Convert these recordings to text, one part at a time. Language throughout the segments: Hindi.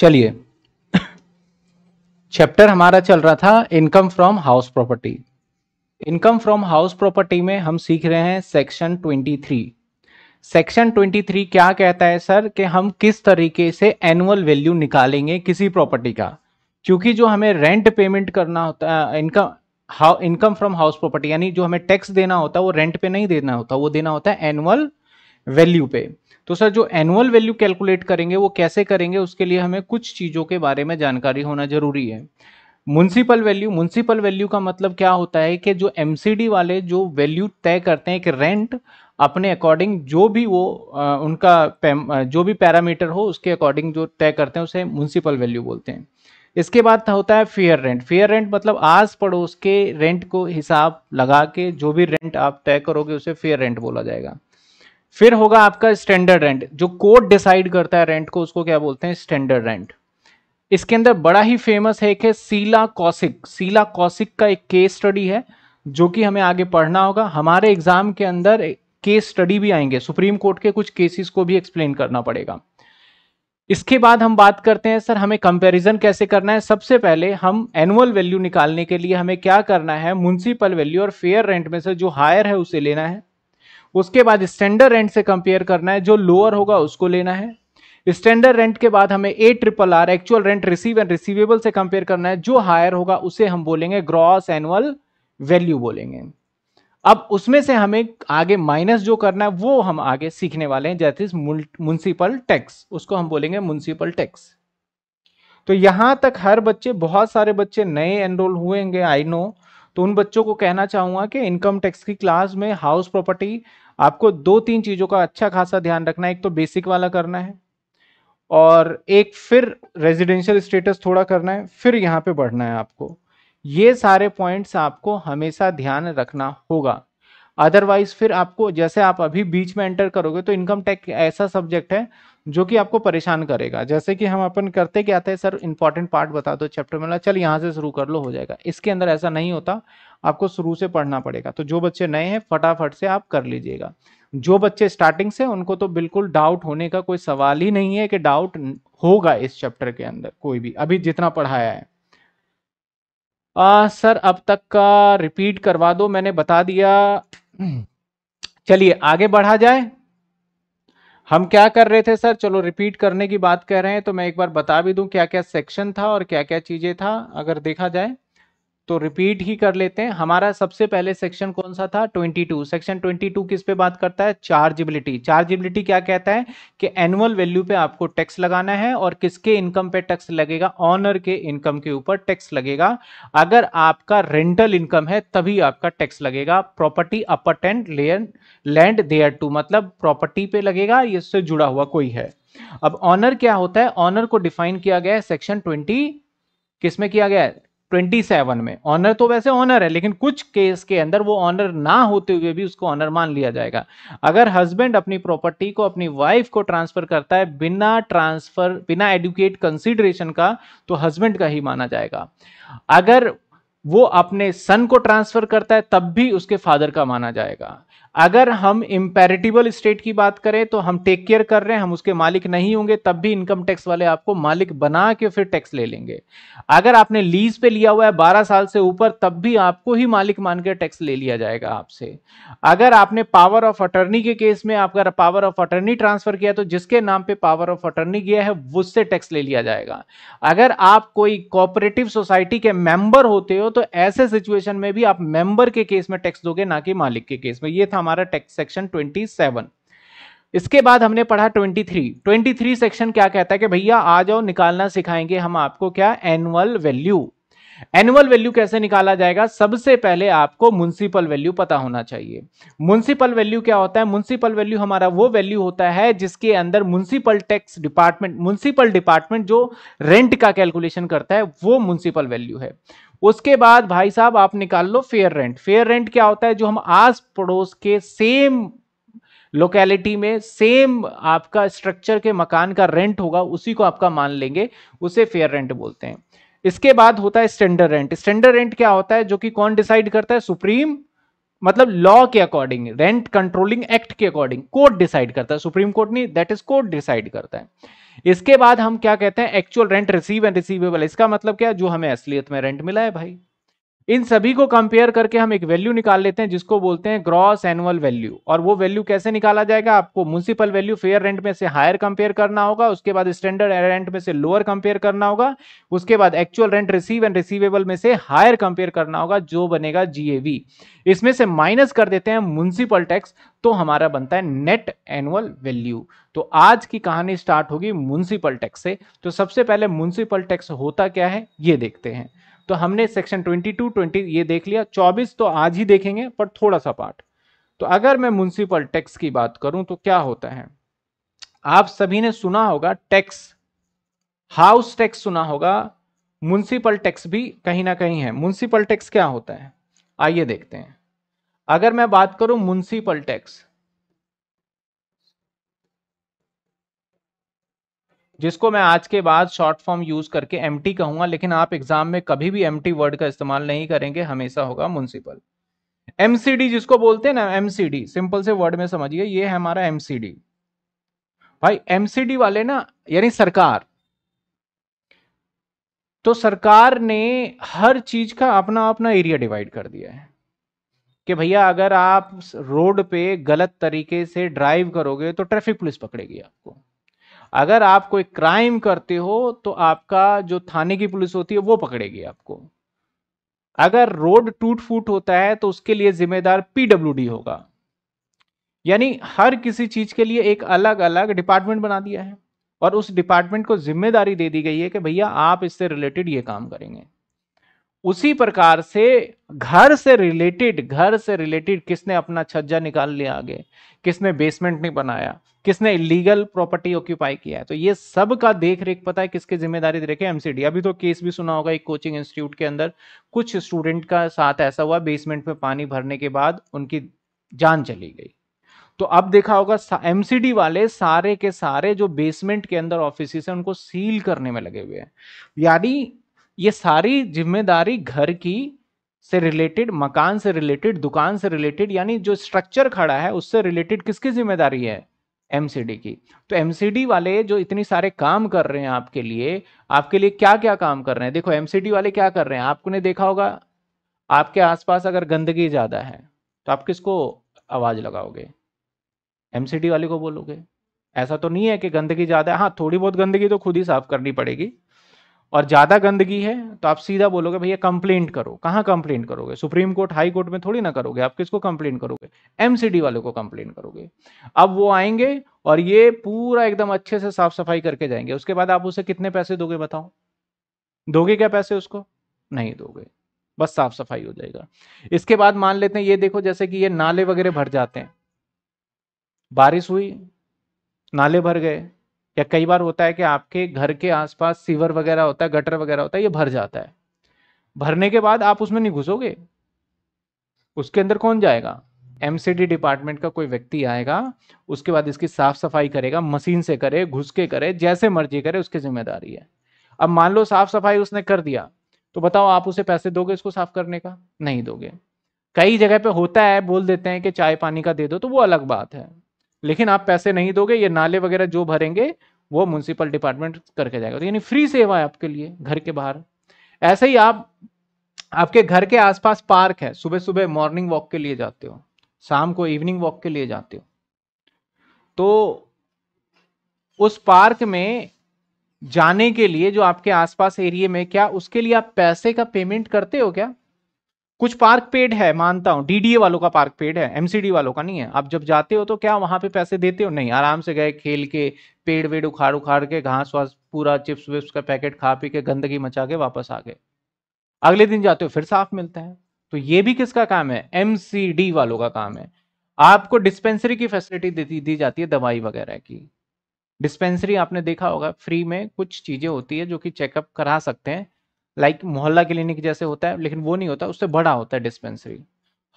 चलिए चैप्टर हमारा चल रहा था income from house property income from house property में हम सीख रहे हैं सेक्शन 23 सेक्शन 23 क्या कहता है सर कि हम किस तरीके से एनुअल वैल्यू निकालेंगे किसी प्रॉपर्टी का क्योंकि जो हमें रेंट पेमेंट करना होता है income how income from house property यानी जो हमें टैक्स देना होता है वो रेंट पे नहीं देना होता वो देना होता है एनुअल वैल्यू पे तो सर जो एनुअल वैल्यू कैलकुलेट करेंगे वो कैसे करेंगे उसके लिए हमें कुछ चीज़ों के बारे में जानकारी होना जरूरी है म्यूनसिपल वैल्यू म्यूनसिपल वैल्यू का मतलब क्या होता है कि जो एम वाले जो वैल्यू तय करते हैं कि रेंट अपने अकॉर्डिंग जो भी वो आ, उनका जो भी पैरामीटर हो उसके अकॉर्डिंग जो तय करते हैं उसे म्यूनसिपल वैल्यू बोलते हैं इसके बाद होता है फेयर रेंट फेयर रेंट मतलब आस पड़ोस के रेंट को हिसाब लगा के जो भी रेंट आप तय करोगे उसे फेयर रेंट बोला जाएगा फिर होगा आपका स्टैंडर्ड रेंट जो कोर्ट डिसाइड करता है रेंट को उसको क्या बोलते हैं स्टैंडर्ड रेंट इसके अंदर बड़ा ही फेमस है एक है सीला कौशिक सीला कौशिक का एक केस स्टडी है जो कि हमें आगे पढ़ना होगा हमारे एग्जाम के अंदर केस स्टडी भी आएंगे सुप्रीम कोर्ट के कुछ केसेस को भी एक्सप्लेन करना पड़ेगा इसके बाद हम बात करते हैं सर हमें कंपैरिजन कैसे करना है सबसे पहले हम एनुअल वैल्यू निकालने के लिए हमें क्या करना है म्यूनसिपल वैल्यू और फेयर रेंट में से जो हायर है उसे लेना है उसके बाद स्टैंडर्ड रेंट से कंपेयर करना है जो लोअर होगा उसको लेना है स्टैंडर्ड रेंट के बाद हमें A triple R actual rent receive and receivable से कंपेयर करना है जो हायर होगा उसे हम बोलेंगे ग्रॉस एनुअल वैल्यू बोलेंगे अब उसमें से हमें आगे माइनस जो करना है वो हम आगे सीखने वाले हैं जैसे म्यूनसिपल टैक्स उसको हम बोलेंगे म्यूनसिपल टैक्स तो यहां तक हर बच्चे बहुत सारे बच्चे नए एनरोल हुएंगे आई नो तो उन बच्चों को कहना चाहूँगा कि इनकम टैक्स की क्लास में हाउस प्रॉपर्टी आपको दो तीन चीज़ों का अच्छा खासा ध्यान रखना है एक तो बेसिक वाला करना है और एक फिर रेजिडेंशियल स्टेटस थोड़ा करना है फिर यहाँ पे बढ़ना है आपको ये सारे पॉइंट्स आपको हमेशा ध्यान रखना होगा अदरवाइज फिर आपको जैसे आप अभी बीच में एंटर करोगे तो इनकम टैक्स ऐसा सब्जेक्ट है जो कि आपको परेशान करेगा जैसे कि हम अपन करते क्या थे सर इंपॉर्टेंट पार्ट बता दो चैप्टर में चल यहाँ से शुरू कर लो हो जाएगा इसके अंदर ऐसा नहीं होता आपको शुरू से पढ़ना पड़ेगा तो जो बच्चे नए हैं फटाफट से आप कर लीजिएगा जो बच्चे स्टार्टिंग से उनको तो बिल्कुल डाउट होने का कोई सवाल ही नहीं है कि डाउट होगा इस चैप्टर के अंदर कोई भी अभी जितना पढ़ाया है आ, सर अब तक का रिपीट करवा दो मैंने बता दिया चलिए आगे बढ़ा जाए हम क्या कर रहे थे सर चलो रिपीट करने की बात कर रहे हैं तो मैं एक बार बता भी दूं क्या क्या सेक्शन था और क्या क्या चीजें था अगर देखा जाए तो रिपीट ही कर लेते हैं हमारा सबसे पहले सेक्शन कौन सा था 22 सेक्शन 22 किस पे बात करता है चार्जिबिलिटी चार्जिबिलिटी क्या कहता है कि एनुअल वैल्यू पे आपको टैक्स लगाना है और किसके इनकम पे टैक्स लगेगा ऑनर के इनकम के ऊपर टैक्स लगेगा अगर आपका रेंटल इनकम है तभी आपका टैक्स लगेगा property appurtenant land thereto मतलब प्रॉपर्टी पे लगेगा इससे जुड़ा हुआ कोई है अब ऑनर क्या होता है ऑनर को डिफाइन किया गया है सेक्शन ट्वेंटी किसमें किया गया है 27 में ऑनर तो वैसे ऑनर है लेकिन कुछ केस के अंदर वो ऑनर ना होते हुए भी उसको ऑनर मान लिया जाएगा अगर हस्बैंड अपनी प्रॉपर्टी को अपनी वाइफ को ट्रांसफर करता है बिना ट्रांसफर बिना एडुकेट कंसिडरेशन का तो हस्बैंड का ही माना जाएगा अगर वो अपने सन को ट्रांसफर करता है तब भी उसके फादर का माना जाएगा अगर हम इम्पेरिटिबल स्टेट की बात करें तो हम टेक केयर कर रहे हैं हम उसके मालिक नहीं होंगे तब भी इनकम टैक्स वाले आपको मालिक बना के फिर टैक्स ले लेंगे अगर आपने लीज पे लिया हुआ है बारह साल से ऊपर तब भी आपको ही मालिक मान के टैक्स ले लिया जाएगा आपसे अगर आपने पावर ऑफ अटर्नी के केस में आपका पावर ऑफ अटर्नी ट्रांसफर किया तो जिसके नाम पर पावर ऑफ अटर्नी गया है उससे टैक्स ले लिया जाएगा अगर आप कोई कॉपरेटिव सोसाइटी के मेंबर होते हो तो ऐसे सिचुएशन में भी आप मेंबर के केस में टैक्स दोगे ना कि मालिक के केस में ये था हमारा टेक्स सेक्शन 27 इसके बाद हमने पढ़ा 23 23 सेक्शन क्या कहता है कि भैया आ जाओ निकालना सिखाएंगे हम आपको क्या एनुअल वैल्यू एनुअल वैल्यू कैसे निकाला जाएगा सबसे पहले आपको म्यूनसिपल वैल्यू पता होना चाहिए म्यूनसिपल वैल्यू क्या होता है म्यूनसिपल वैल्यू हमारा वो वैल्यू होता है जिसके अंदर municipal tax department municipal department जो रेंट का कैलकुलेशन करता है वो म्यूनसिपल वैल्यू है उसके बाद भाई साहब आप निकाल लो फेयर रेंट फेयर रेंट क्या होता है जो हम आस पड़ोस के सेम लोकेलिटी में सेम आपका स्ट्रक्चर के मकान का रेंट होगा उसी को आपका मान लेंगे उसे फेयर रेंट बोलते हैं इसके बाद होता है स्टैंडर्ड रेंट स्टैंडर्ड रेंट क्या होता है जो कि कौन डिसाइड करता है सुप्रीम मतलब लॉ के अकॉर्डिंग रेंट कंट्रोलिंग एक्ट के अकॉर्डिंग कोर्ट डिसाइड करता है सुप्रीम कोर्ट नहीं दैट इज कोर्ट डिसाइड करता है इसके बाद हम क्या कहते हैं actual rent receive and receivable इसका मतलब क्या जो हमें असलियत में रेंट मिला है भाई इन सभी को कंपेयर करके हम एक वैल्यू निकाल लेते हैं जिसको बोलते हैं ग्रॉस एनुअल वैल्यू और वो वैल्यू कैसे निकाला जाएगा आपको म्यूनसिपल वैल्यू फेयर रेंट में से हायर कंपेयर करना होगा उसके बाद स्टैंडर्ड रेंट में से लोअर कंपेयर करना होगा उसके बाद actual rent receive and receivable में से हायर कंपेयर करना होगा जो बनेगा जीएवी इसमें से माइनस कर देते हैं म्यूनसिपल टैक्स तो हमारा बनता है नेट एनुअल वैल्यू तो आज की कहानी स्टार्ट होगी म्यूनसिपल टैक्स से तो सबसे पहले म्यूनसिपल टैक्स होता क्या है ये देखते हैं तो हमने सेक्शन 22, 20 ये देख लिया 24 तो आज ही देखेंगे पर थोड़ा सा पार्ट तो अगर मैं म्यूनसिपल टैक्स की बात करूं तो क्या होता है आप सभी ने सुना होगा टैक्स हाउस टैक्स सुना होगा म्यूनसिपल टैक्स भी कहीं ना कहीं है म्यूनसिपल टैक्स क्या होता है आइए देखते हैं अगर मैं बात करूं म्यूनसिपल टैक्स जिसको मैं आज के बाद शॉर्ट फॉर्म यूज करके एम टी कहूंगा लेकिन आप एग्जाम में कभी भी एम टी वर्ड का इस्तेमाल नहीं करेंगे हमेशा होगा म्यूनसिपल एमसीडी जिसको बोलते हैं ना एमसीडी सिंपल से वर्ड में समझिए ये है हमारा एमसीडी भाई एमसीडी वाले ना यानी सरकार तो सरकार ने हर चीज का अपना अपना एरिया डिवाइड कर दिया है कि भैया अगर आप रोड पे गलत तरीके से ड्राइव करोगे तो ट्रैफिक पुलिस पकड़ेगी आपको अगर आप कोई क्राइम करते हो तो आपका जो थाने की पुलिस होती है वो पकड़ेगी आपको अगर रोड टूट फूट होता है तो उसके लिए जिम्मेदार पीडब्ल्यूडी होगा यानी हर किसी चीज के लिए एक अलग अलग डिपार्टमेंट बना दिया है और उस डिपार्टमेंट को जिम्मेदारी दे दी गई है कि भैया आप इससे रिलेटेड ये काम करेंगे उसी प्रकार से घर से रिलेटेड घर से रिलेटेड किसने अपना छज्जा निकाल लिया आगे किसने बेसमेंट नहीं बनाया किसने इलीगल प्रॉपर्टी ऑक्यूपाई किया है तो ये सब का देख रेख पता है किसके जिम्मेदारी देखे एमसीडी अभी तो केस भी सुना होगा एक कोचिंग इंस्टीट्यूट के अंदर कुछ स्टूडेंट का साथ ऐसा हुआ बेसमेंट में पानी भरने के बाद उनकी जान चली गई तो अब देखा होगा एमसीडी वाले सारे के सारे जो बेसमेंट के अंदर ऑफिस है उनको सील करने में लगे हुए हैं यानी ये सारी जिम्मेदारी घर की से रिलेटेड मकान से रिलेटेड दुकान से रिलेटेड यानी जो स्ट्रक्चर खड़ा है उससे रिलेटेड किसकी जिम्मेदारी है एमसीडी की तो एमसीडी वाले जो इतनी सारे काम कर रहे हैं आपके लिए आपके लिए क्या क्या काम कर रहे हैं देखो एमसीडी वाले क्या कर रहे हैं आपने देखा होगा आपके आसपास अगर गंदगी ज़्यादा है तो आप किसको आवाज़ लगाओगे एमसीडी वाले को बोलोगे ऐसा तो नहीं है कि गंदगी ज़्यादा है हाँ थोड़ी बहुत गंदगी तो खुद ही साफ करनी पड़ेगी और ज़्यादा गंदगी है तो आप सीधा बोलोगे भैया कंप्लेंट करो कहाँ कंप्लेंट करोगे सुप्रीम कोर्ट हाई कोर्ट में थोड़ी ना करोगे आप किसको कंप्लेंट करोगे एमसीडी वालों को कंप्लेंट करोगे अब वो आएंगे और ये पूरा एकदम अच्छे से साफ सफाई करके जाएंगे उसके बाद आप उसे कितने पैसे दोगे बताओ दोगे क्या पैसे उसको नहीं दोगे बस साफ सफाई हो जाएगा इसके बाद मान लेते हैं ये देखो जैसे कि ये नाले वगैरह भर जाते हैं बारिश हुई नाले भर गए या कई बार होता है कि आपके घर के आसपास सीवर वगैरह होता है गटर वगैरह होता है ये भर जाता है भरने के बाद आप उसमें नहीं घुसोगे उसके अंदर कौन जाएगा एमसीडी डिपार्टमेंट का कोई व्यक्ति आएगा उसके बाद इसकी साफ सफाई करेगा मशीन से करे घुस के करे जैसे मर्जी करे उसकी जिम्मेदारी है अब मान लो साफ सफाई उसने कर दिया तो बताओ आप उसे पैसे दोगे इसको साफ करने का नहीं दोगे कई जगह पे होता है बोल देते हैं कि चाय पानी का दे दो तो वो अलग बात है लेकिन आप पैसे नहीं दोगे ये नाले वगैरह जो भरेंगे वो म्यूनसिपल डिपार्टमेंट करके जाएगा तो यानी फ्री सेवा है आपके लिए घर के बाहर ऐसे ही आप आपके घर के आसपास पार्क है सुबह सुबह मॉर्निंग वॉक के लिए जाते हो शाम को इवनिंग वॉक के लिए जाते हो तो उस पार्क में जाने के लिए जो आपके आसपास एरिया में क्या उसके लिए आप पैसे का पेमेंट करते हो क्या कुछ पार्क पेड है मानता हूँ डीडीए वालों का पार्क पेड है एमसीडी वालों का नहीं है आप जब जाते हो तो क्या वहां पे पैसे देते हो नहीं आराम से गए खेल के पेड़ वेड़ उखाड़ उखाड़ के घास वास पूरा चिप्स विप्स का पैकेट खा पी के गंदगी मचा के वापस आ गए अगले दिन जाते हो फिर साफ मिलता है तो ये भी किसका काम है एम वालों का काम है आपको डिस्पेंसरी की फैसिलिटी दी, दी जाती है दवाई वगैरह की डिस्पेंसरी आपने देखा होगा फ्री में कुछ चीजें होती है जो कि चेकअप करा सकते हैं लाइक मोहल्ला क्लिनिक जैसे होता है लेकिन वो नहीं होता उससे बड़ा होता है डिस्पेंसरी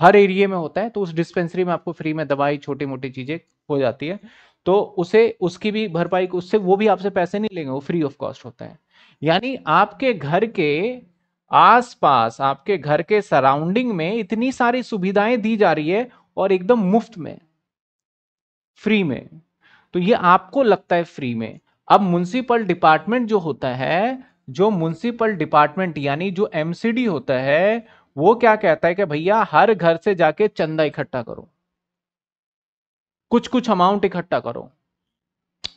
हर एरिए में होता है तो उस डिस्पेंसरी में आपको फ्री में दवाई छोटी मोटी चीज़ें हो जाती है तो उसे उसकी भी भरपाई उससे वो भी आपसे पैसे नहीं लेंगे वो फ्री ऑफ कॉस्ट होता है यानी आपके घर के आसपास आपके घर के सराउंडिंग में इतनी सारी सुविधाएं दी जा रही है और एकदम मुफ्त में फ्री में तो ये आपको लगता है फ्री में अब म्यूनसिपल डिपार्टमेंट जो होता है जो म्यूनसिपल डिपार्टमेंट यानी जो एमसीडी होता है वो क्या कहता है कि भैया हर घर से जाके चंदा इकट्ठा करो कुछ कुछ अमाउंट इकट्ठा करो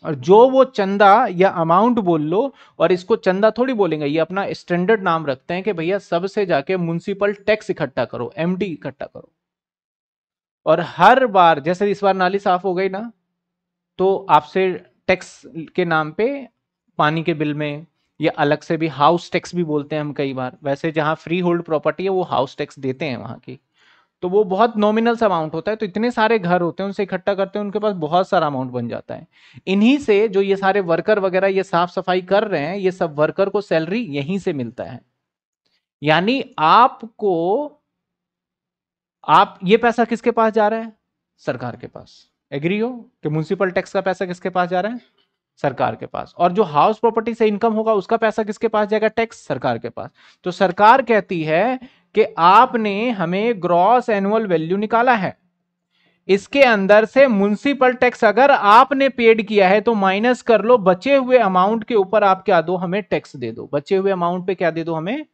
और जो वो चंदा या अमाउंट बोल लो और इसको चंदा थोड़ी बोलेंगे ये अपना स्टैंडर्ड नाम रखते हैं कि भैया सबसे जाके म्यूनसिपल टैक्स इकट्ठा करो एमडी इकट्ठा करो और हर बार जैसे इस बार नाली साफ हो गई ना तो आपसे टैक्स के नाम पे पानी के बिल में या अलग से भी हाउस टैक्स भी बोलते हैं हम कई बार वैसे जहां फ्री होल्ड प्रॉपर्टी है वो हाउस टैक्स देते हैं वहां की तो वो बहुत नॉमिनल अमाउंट होता है तो इतने सारे घर होते हैं उनसे इकट्ठा करते हैं उनके पास बहुत सारा अमाउंट बन जाता है इन्हीं से जो ये सारे वर्कर वगैरह ये साफ सफाई कर रहे हैं ये सब वर्कर को सैलरी यहीं से मिलता है यानी आपको आप ये पैसा किसके पास जा रहा है सरकार के पास एग्री हो कि म्यूनसिपल टैक्स का पैसा किसके पास जा रहा है सरकार के पास और जो हाउस प्रॉपर्टी से इनकम होगा उसका पैसा किसके पास जाएगा टैक्स सरकार के पास तो सरकार कहती है कि आपने हमें ग्रॉस एनुअल वैल्यू निकाला है इसके अंदर से म्यूनसिपल टैक्स अगर आपने पेड किया है तो माइनस कर लो बचे हुए अमाउंट के ऊपर आप क्या दो हमें टैक्स दे दो बचे हुए अमाउंट पे क्या दे दो हमें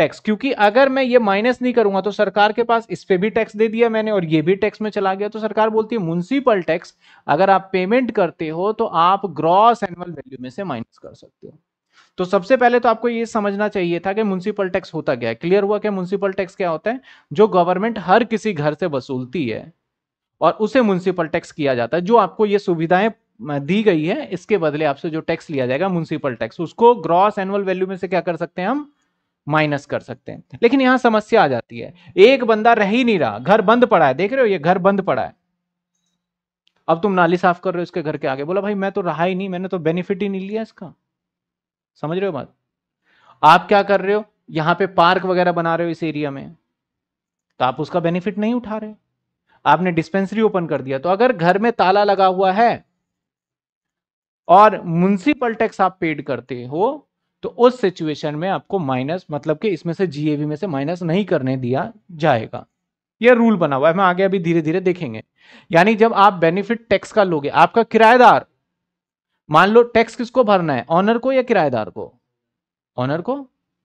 टैक्स क्योंकि अगर मैं ये माइनस नहीं करूंगा तो सरकार के पास इस पे भी टैक्स दे दिया मैंने और ये भी टैक्स में चला गया तो सरकार बोलती है म्यूनसिपल टैक्स अगर आप पेमेंट करते हो तो आप ग्रॉस एनुअल वैल्यू में से माइनस कर सकते हो तो सबसे पहले तो आपको ये समझना चाहिए था कि म्यूनसिपल टैक्स होता क्या है क्लियर हुआ क्या म्यूनसिपल टैक्स क्या होता है जो गवर्नमेंट हर किसी घर से वसूलती है और उसे म्यूनसिपल टैक्स किया जाता है जो आपको ये सुविधाएं दी गई है इसके बदले आपसे जो टैक्स लिया जाएगा म्यूनसिपल टैक्स उसको ग्रॉस एनुअल वैल्यू में से क्या कर सकते हैं हम माइनस कर सकते हैं लेकिन यहां समस्या आ जाती है एक बंदा रह ही नहीं रहा घर बंद पड़ा है देख रहे हो ये घर बंद पड़ा है अब तुम नाली साफ कर रहे हो उसके घर के आगे बोला भाई मैं तो रहा ही नहीं मैंने तो बेनिफिट ही नहीं लिया इसका समझ रहे हो बात आप क्या कर रहे हो यहां पे पार्क वगैरह बना रहे हो इस एरिया में तो आप उसका बेनिफिट नहीं उठा रहे आपने डिस्पेंसरी ओपन कर दिया तो अगर घर में ताला लगा हुआ है और म्यूनसिपल टैक्स आप पेड करते हो तो उस सिचुएशन में आपको माइनस मतलब कि इसमें से जीएवी में से माइनस नहीं करने दिया जाएगा यह रूल बना हुआ है हम आगे अभी धीरे धीरे देखेंगे यानी जब आप बेनिफिट टैक्स का लोगे आपका किराएदार मान लो टैक्स किसको भरना है ऑनर को या किराएदार को ऑनर को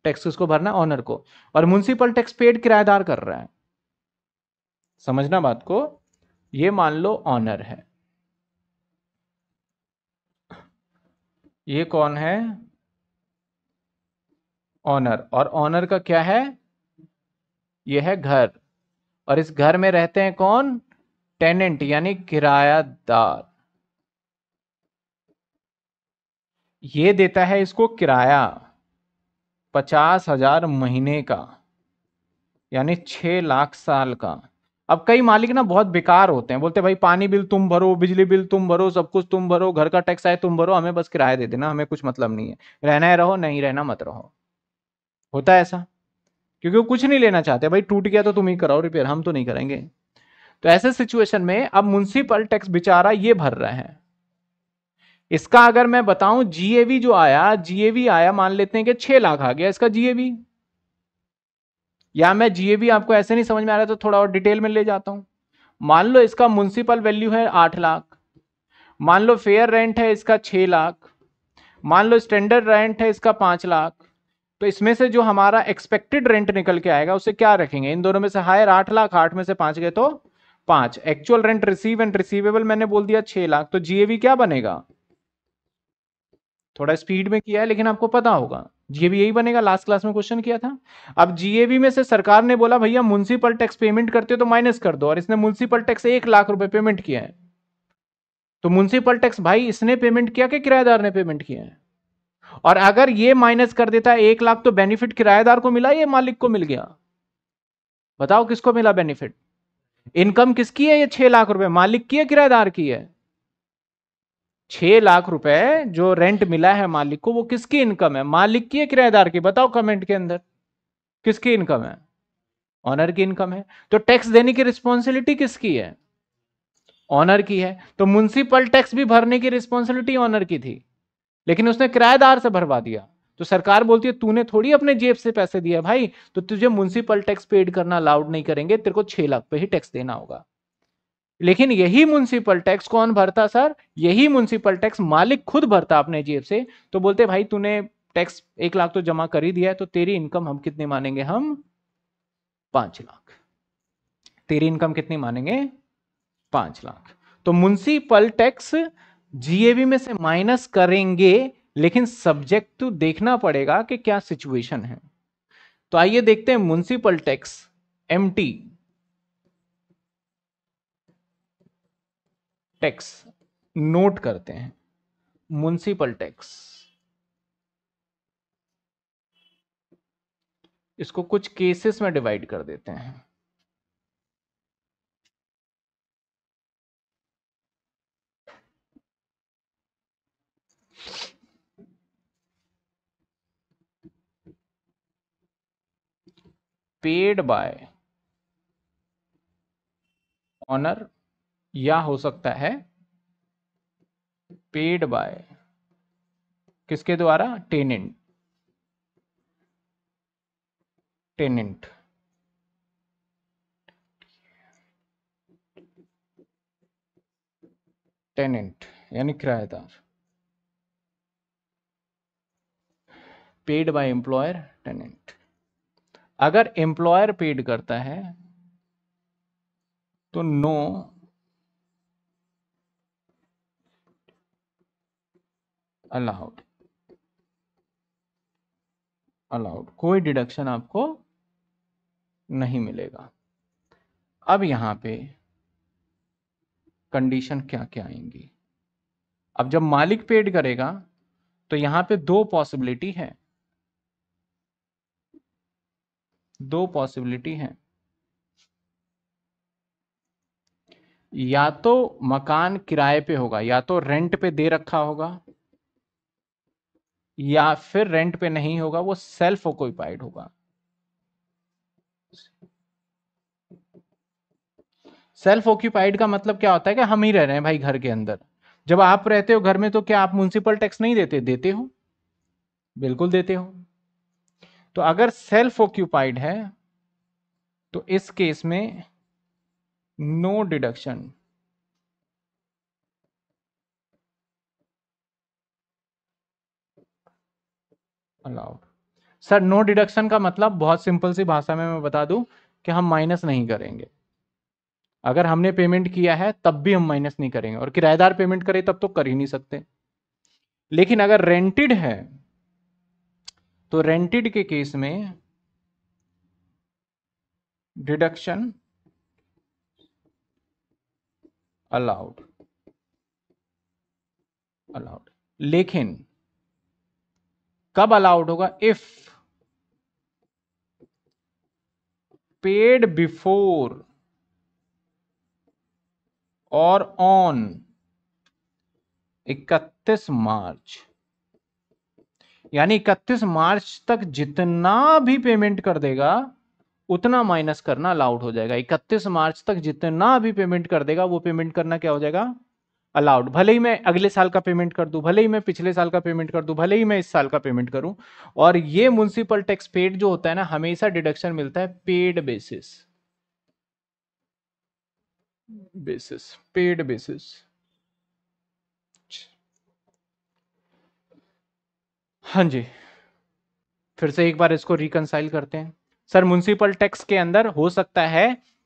टैक्स किसको भरना है ऑनर को और म्यूनसिपल टैक्स पेड किराएदार कर रहा है समझना बात को ये मान लो ऑनर है ये कौन है ऑनर और ऑनर का क्या है यह है घर और इस घर में रहते हैं कौन टेनेंट यानी किरायादार ये देता है इसको किराया पचास हजार महीने का यानी छह लाख साल का अब कई मालिक ना बहुत बेकार होते हैं बोलते हैं भाई पानी बिल तुम भरो बिजली बिल तुम भरो सब कुछ तुम भरो घर का टैक्स आए तुम भरो हमें बस किराया दे देना हमें कुछ मतलब नहीं है रहना है रहो नहीं रहना मत रहो होता है ऐसा क्योंकि वो कुछ नहीं लेना चाहते भाई टूट गया तो तुम ही कराओ रिपेयर हम तो नहीं करेंगे तो ऐसे सिचुएशन में अब म्यूनसिपल टैक्स बेचारा ये भर रहा है इसका अगर मैं बताऊं जीएवी जो आया जीएवी आया मान लेते हैं कि छह लाख आ गया इसका जीएवी या मैं जीएवी आपको ऐसे नहीं समझ में आ रहा तो थोड़ा और डिटेल में ले जाता हूं मान लो इसका म्यूनसिपल वैल्यू है आठ लाख मान लो फेयर रेंट है इसका छह लाख मान लो स्टैंडर्ड रेंट है इसका पांच लाख तो इसमें से जो हमारा एक्सपेक्टेड रेंट निकल के आएगा उसे क्या रखेंगे इन दोनों में से हायर आठ लाख आठ में से पांच गए तो पांच actual rent receive and receivable मैंने बोल दिया छह लाख तो जीएवी क्या बनेगा थोड़ा स्पीड में किया है लेकिन आपको पता होगा जीएवी यही बनेगा लास्ट क्लास में क्वेश्चन किया था अब जीएवी में से सरकार ने बोला भैया म्यूनसिपल टैक्स पेमेंट करते हो तो माइनस कर दो और इसने म्यूनसिपल टैक्स एक लाख रुपए पेमेंट किया है तो म्यूनसिपल टैक्स भाई इसने पेमेंट किया कि किराएदार ने पेमेंट किया है और अगर ये माइनस कर देता है एक लाख तो बेनिफिट किराएदार को मिला ये मालिक को मिल गया बताओ किसको मिला बेनिफिट इनकम किसकी है ये छह लाख रुपए मालिक की है किराएदार की है छह लाख रुपए जो रेंट मिला है मालिक को वो किसकी इनकम है मालिक की है किराएदार की बताओ कमेंट के अंदर किसकी इनकम है ऑनर की इनकम है तो टैक्स देने की रिस्पॉन्सिबिलिटी किसकी है ऑनर की है तो म्यूनसिपल टैक्स भी भरने की रिस्पॉन्सिबिलिटी ऑनर की थी लेकिन उसने किराएदार से भरवा दिया तो सरकार बोलती है तूने थोड़ी अपने जेब से पैसे दिया भाई तो तुझे म्यूनसिपल टैक्स पेड करना अलाउड नहीं करेंगे तेरे को छह लाख पे ही टैक्स देना होगा लेकिन यही म्यूनसिपल टैक्स कौन भरता सर यही म्यूनसिपल टैक्स मालिक खुद भरता अपने जेब से तो बोलते भाई तूने टैक्स एक लाख तो जमा कर ही दिया है तो तेरी इनकम हम कितनी मानेंगे हम पांच लाख तेरी इनकम कितनी मानेंगे पांच लाख तो म्यूनसिपल टैक्स जीएबी में से माइनस करेंगे लेकिन सब्जेक्ट तो देखना पड़ेगा कि क्या सिचुएशन है तो आइए देखते हैं municipal tax M tax note करते हैं म्यूनसिपल टैक्स इसको कुछ केसेस में डिवाइड कर देते हैं पेड बाय ऑनर या हो सकता है पेड बाय किसके द्वारा टेनेंट टेनेंट टेनेंट यानी किराएदार पेड बाय एम्प्लॉयर टेनेंट अगर एम्प्लॉयर पेड करता है तो नो अलाउड अलाउड कोई डिडक्शन आपको नहीं मिलेगा अब यहां पे कंडीशन क्या क्या आएंगी अब जब मालिक पेड करेगा तो यहां पे दो पॉसिबिलिटी है दो पॉसिबिलिटी हैं या तो मकान किराए पे होगा या तो रेंट पे दे रखा होगा या फिर रेंट पे नहीं होगा वो सेल्फ ऑक्यूपाइड होगा सेल्फ ऑक्यूपाइड का मतलब क्या होता है कि हम ही रह रहे हैं भाई घर के अंदर जब आप रहते हो घर में तो क्या आप म्यूनसिपल टैक्स नहीं देते देते हो बिल्कुल देते हो तो अगर सेल्फ ऑक्यूपाइड है तो इस केस में no deduction allowed sir no deduction का मतलब बहुत सिंपल सी भाषा में मैं बता दूं कि हम माइनस नहीं करेंगे अगर हमने पेमेंट किया है तब भी हम माइनस नहीं करेंगे और किराएदार पेमेंट करे तब तो कर ही नहीं सकते लेकिन अगर रेंटेड है तो रेंटेड के केस में डिडक्शन अलाउड अलाउड लेकिन कब अलाउड होगा इफ पेड बिफोर और ऑन 31 मार्च यानी 31 मार्च तक जितना भी पेमेंट कर देगा उतना माइनस करना अलाउड हो जाएगा इकतीस मार्च तक जितना भी पेमेंट कर देगा वो पेमेंट करना क्या हो जाएगा अलाउड भले ही मैं अगले साल का पेमेंट कर दूं भले ही मैं पिछले साल का पेमेंट कर दूं भले ही मैं इस साल का पेमेंट करूं और ये म्यूनसिपल टैक्स पेड जो होता है ना हमेशा डिडक्शन मिलता है paid basis basis paid basis हाँ जी फिर से एक बार इसको रिकनसाइल करते हैं सर म्यूनसिपल टैक्स के अंदर हो सकता है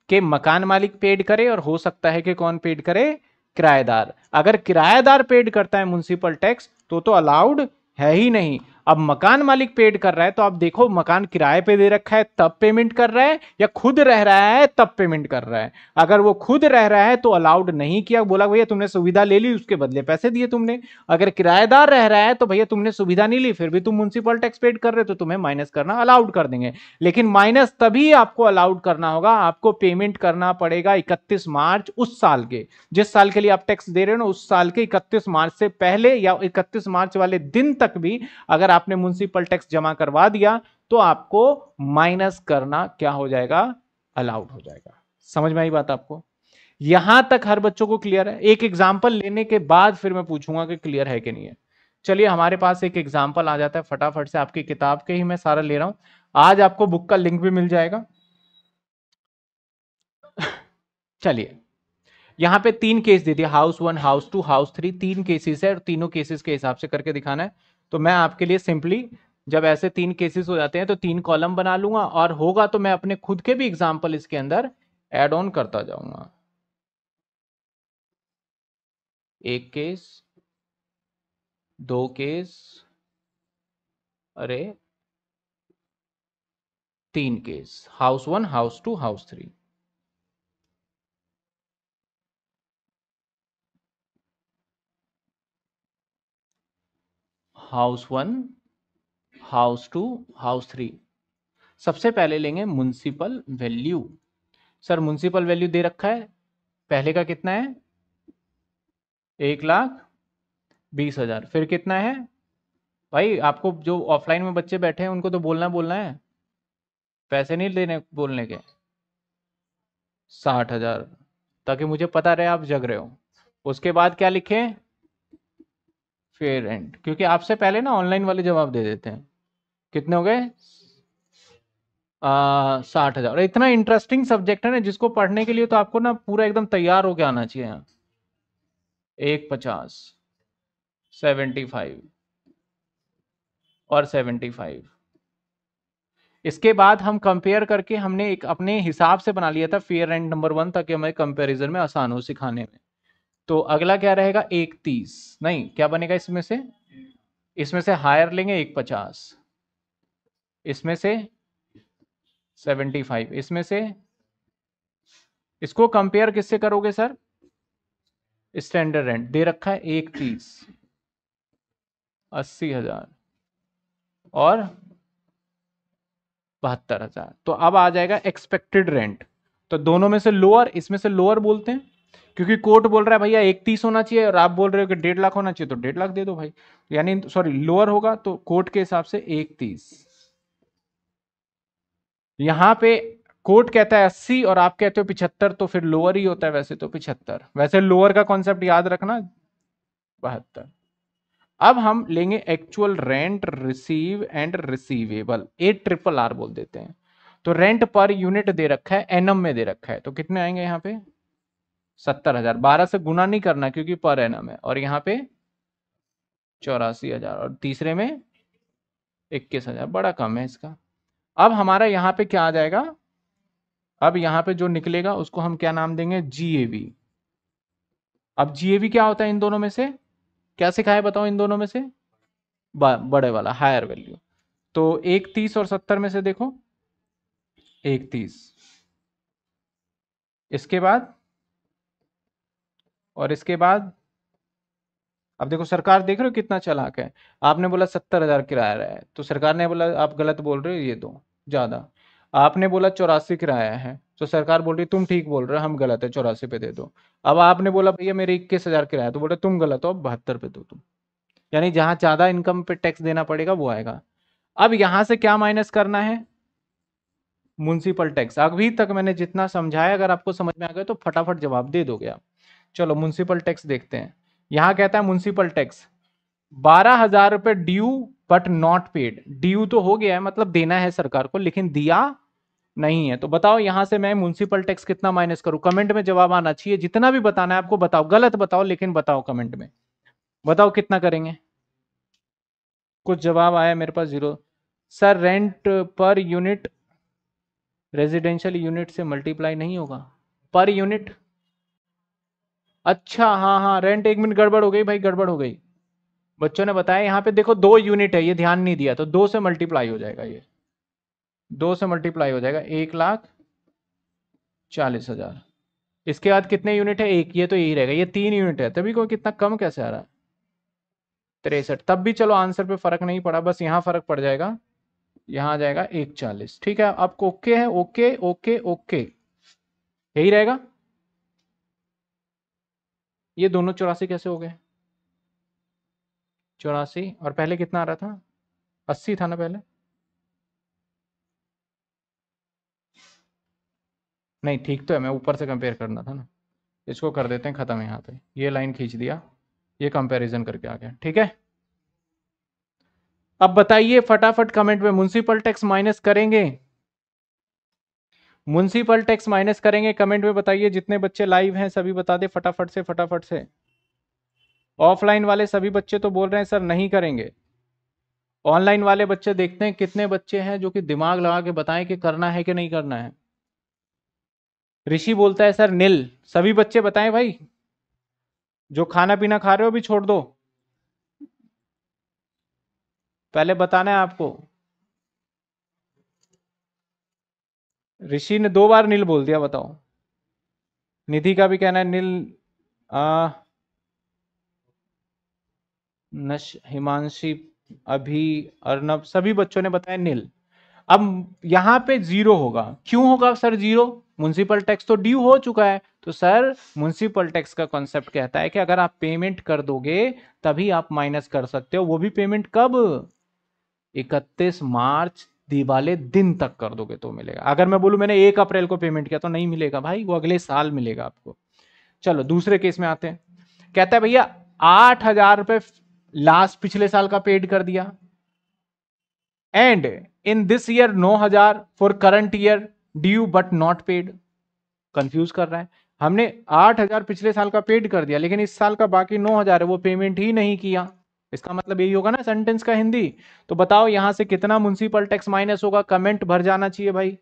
कि मकान मालिक पेड करे और हो सकता है कि कौन पेड करे किराएदार अगर किराएदार पेड करता है म्यूनसिपल टैक्स तो तो अलाउड है ही नहीं अब मकान मालिक पेड कर रहा है तो आप देखो मकान किराए पे दे रखा है तब पेमेंट कर रहा है या खुद रह रहा है तब पेमेंट कर रहा है अगर वो खुद रह रहा है तो अलाउड नहीं किया बोला भैया तुमने सुविधा ले ली उसके बदले पैसे दिए तुमने अगर किराएदार रह रहा है तो भैया तुमने सुविधा नहीं ली फिर भी तुम म्यूनसिपल टैक्स पेड कर रहे तो तुम्हें माइनस करना अलाउड कर देंगे लेकिन माइनस तभी आपको अलाउड करना होगा आपको पेमेंट करना पड़ेगा इकतीस मार्च उस साल के जिस साल के लिए आप टैक्स दे रहे हो ना उस साल के इकतीस मार्च से पहले या इकतीस मार्च वाले दिन तक भी अगर आप आपने म्यूनसिपल टैक्स जमा करवा दिया तो आपको माइनस करना क्या हो जाएगा अलाउड हो जाएगा समझ में आई बात आपको यहां तक हर बच्चों को क्लियर है एक एग्जाम्पल लेने के बाद फिर मैं पूछूंगा कि क्लियर है कि नहीं है चलिए हमारे पास एक एग्जाम्पल आ जाता है फटाफट से आपकी किताब के ही मैं सारा ले रहा हूं आज आपको बुक का लिंक भी मिल जाएगा चलिए यहां पे तीन केस दे दिए house one house two house three तीन केसेस है और तीनों केसेस के हिसाब से करके दिखाना है तो मैं आपके लिए सिंपली जब ऐसे तीन केसेस हो जाते हैं तो तीन कॉलम बना लूंगा और होगा तो मैं अपने खुद के भी एग्जाम्पल इसके अंदर एड ऑन करता जाऊंगा एक केस दो केस अरे तीन case house one house two house three house one house two house three सबसे पहले लेंगे municipal value sir municipal value दे रखा है पहले का कितना है एक लाख बीस हजार फिर कितना है भाई आपको जो ऑफलाइन में बच्चे बैठे हैं उनको तो बोलना बोलना है पैसे नहीं देने बोलने के साठ हजार ताकि मुझे पता रहे आप जग रहे हो उसके बाद क्या लिखें फेयर एंड क्योंकि आपसे पहले ना ऑनलाइन वाले जवाब दे देते हैं कितने हो गए साठ हजार इतना इंटरेस्टिंग सब्जेक्ट है ना जिसको पढ़ने के लिए तो आपको ना पूरा एकदम तैयार होके आना चाहिए यहाँ एक पचास सेवेंटी फाइव और सेवेंटी फाइव इसके बाद हम कंपेयर करके हमने एक अपने हिसाब से बना लिया था फेयर एंड नंबर वन ताकि हमें कंपैरिजन में आसान हो सिखाने में तो अगला क्या रहेगा एक तीस नहीं क्या बनेगा इसमें से इसमें से हायर लेंगे एक पचास इसमें से सेवेंटी फाइव इसमें से इसको कंपेयर किससे करोगे सर स्टैंडर्ड रेंट दे रखा है एक तीस अस्सी हजार और बहत्तर हजार तो अब आ जाएगा एक्सपेक्टेड रेंट तो दोनों में से लोअर इसमें से लोअर बोलते हैं क्योंकि कोर्ट बोल रहा है भैया एक तीस होना चाहिए और आप बोल रहे हो कि डेढ़ लाख होना चाहिए तो डेढ़ लाख दे दो भाई यानी सॉरी लोअर होगा तो कोर्ट के हिसाब से एक तीस यहां पे कोर्ट कहता है अस्सी और आप कहते हो पिछहत्तर तो फिर लोअर ही होता है वैसे तो पिछहत्तर वैसे लोअर का कॉन्सेप्ट याद रखना बहत्तर अब हम लेंगे actual rent receive and receivable A triple R बोल देते हैं तो रेंट पर यूनिट दे रखा है एनएम में दे रखा है तो कितने आएंगे यहाँ पे सत्तर हजार बारह से गुना नहीं करना क्योंकि पर एनम है और यहाँ पे चौरासी हजार और तीसरे में इक्कीस हजार बड़ा कम है इसका अब हमारा यहाँ पे क्या आ जाएगा अब यहाँ पे जो निकलेगा उसको हम क्या नाम देंगे जीएवी अब जीएवी क्या होता है इन दोनों में से क्या सिखाया बताओ इन दोनों में से बड़े वाला हायर वैल्यू तो एक तीस और सत्तर में से देखो एक तीस इसके बाद और इसके बाद अब देखो सरकार देख रहे हो कितना चलाक है आपने बोला सत्तर हजार किराया है तो सरकार ने बोला आप गलत बोल रहे हो ये दो तो, ज्यादा आपने बोला चौरासी किराया है तो सरकार बोल रही तुम ठीक बोल रहे हो हम गलत है चौरासी पे दे दो अब आपने बोला भैया मेरे इक्कीस हजार किराया तो बोले तुम गलत हो अब बहत्तर पे दो तुम यानी जहां ज्यादा इनकम पे टैक्स देना पड़ेगा वो आएगा अब यहां से क्या माइनस करना है म्यूनसिपल टैक्स अभी तक मैंने जितना समझाया अगर आपको समझ में आ गया तो फटाफट जवाब दे दोगे आप चलो म्यूनसिपल टैक्स देखते हैं यहां कहता है म्यूनसिपल टैक्स बारह हजार रुपए due but not paid due तो हो गया है मतलब देना है सरकार को लेकिन दिया नहीं है तो बताओ यहां से मैं म्यूनसिपल टैक्स कितना माइनस करूं कमेंट में जवाब आना चाहिए जितना भी बताना है आपको बताओ गलत बताओ लेकिन बताओ कमेंट में बताओ कितना करेंगे कुछ जवाब आया मेरे पास zero sir rent per unit residential unit से मल्टीप्लाई नहीं होगा पर यूनिट अच्छा हाँ हाँ रेंट एक मिनट गड़बड़ हो गई भाई गड़बड़ हो गई बच्चों ने बताया यहाँ पे देखो दो यूनिट है ये ध्यान नहीं दिया तो दो से मल्टीप्लाई हो जाएगा ये दो से मल्टीप्लाई हो जाएगा एक लाख चालीस हजार इसके बाद कितने यूनिट है एक ये तो यही रहेगा ये तीन यूनिट है तभी कोई कितना कम कैसे आ रहा है तिरसठ तब भी चलो आंसर पे फर्क नहीं पड़ा बस यहाँ फर्क पड़ जाएगा यहाँ आ जाएगा एक चालीस ठीक है आपको ओके है ओके ओके ओके यही रहेगा ये दोनों चौरासी कैसे हो गए चौरासी और पहले कितना आ रहा था अस्सी था ना पहले नहीं ठीक तो है मैं ऊपर से कंपेयर करना था ना इसको कर देते हैं ख़त्म यहाँ पे ये लाइन खींच दिया ये कंपैरिजन करके आ गया ठीक है अब बताइए फटाफट कमेंट में म्यूनसिपल टैक्स माइनस करेंगे म्यूनसिपल टैक्स माइनस करेंगे कमेंट में बताइए जितने बच्चे लाइव हैं सभी बता दे फटाफट से फटाफट से ऑफलाइन वाले सभी बच्चे तो बोल रहे हैं सर नहीं करेंगे ऑनलाइन वाले बच्चे देखते हैं कितने बच्चे हैं जो कि दिमाग लगा के बताएं कि करना है कि नहीं करना है ऋषि बोलता है सर नील सभी बच्चे बताएं भाई जो खाना पीना खा रहे हो भी छोड़ दो पहले बताना है आपको ऋषि ने दो बार नील बोल दिया बताओ निधि का भी कहना है नील आ, नश हिमांशी अभी अर्नब सभी बच्चों ने बताया नील अब यहां पे जीरो होगा क्यों होगा सर जीरो म्यूनसिपल टैक्स तो ड्यू हो चुका है तो सर म्यूनसिपल टैक्स का कॉन्सेप्ट कहता है कि अगर आप पेमेंट कर दोगे तभी आप माइनस कर सकते हो वो भी पेमेंट कब 31 मार्च वाले दिन तक कर दोगे तो मिलेगा अगर मैं बोलूँ मैंने एक अप्रैल को पेमेंट किया तो नहीं मिलेगा भाई वो अगले साल मिलेगा आपको चलो दूसरे केस में आते हैं कहता है भैया आठ हजार लास्ट पिछले साल का पेड कर दिया एंड इन दिस ईयर नौ हजार for current year due but not paid confuse कर रहा है हमने आठ हजार पिछले साल का पेड कर दिया लेकिन इस साल का बाकी नौ हजार है वो पेमेंट ही नहीं किया इसका मतलब यही होगा ना सेंटेंस का हिंदी तो बताओ यहां से कितना म्यूनसिपल टैक्स माइनस होगा कमेंट भर जाना चाहिए भाई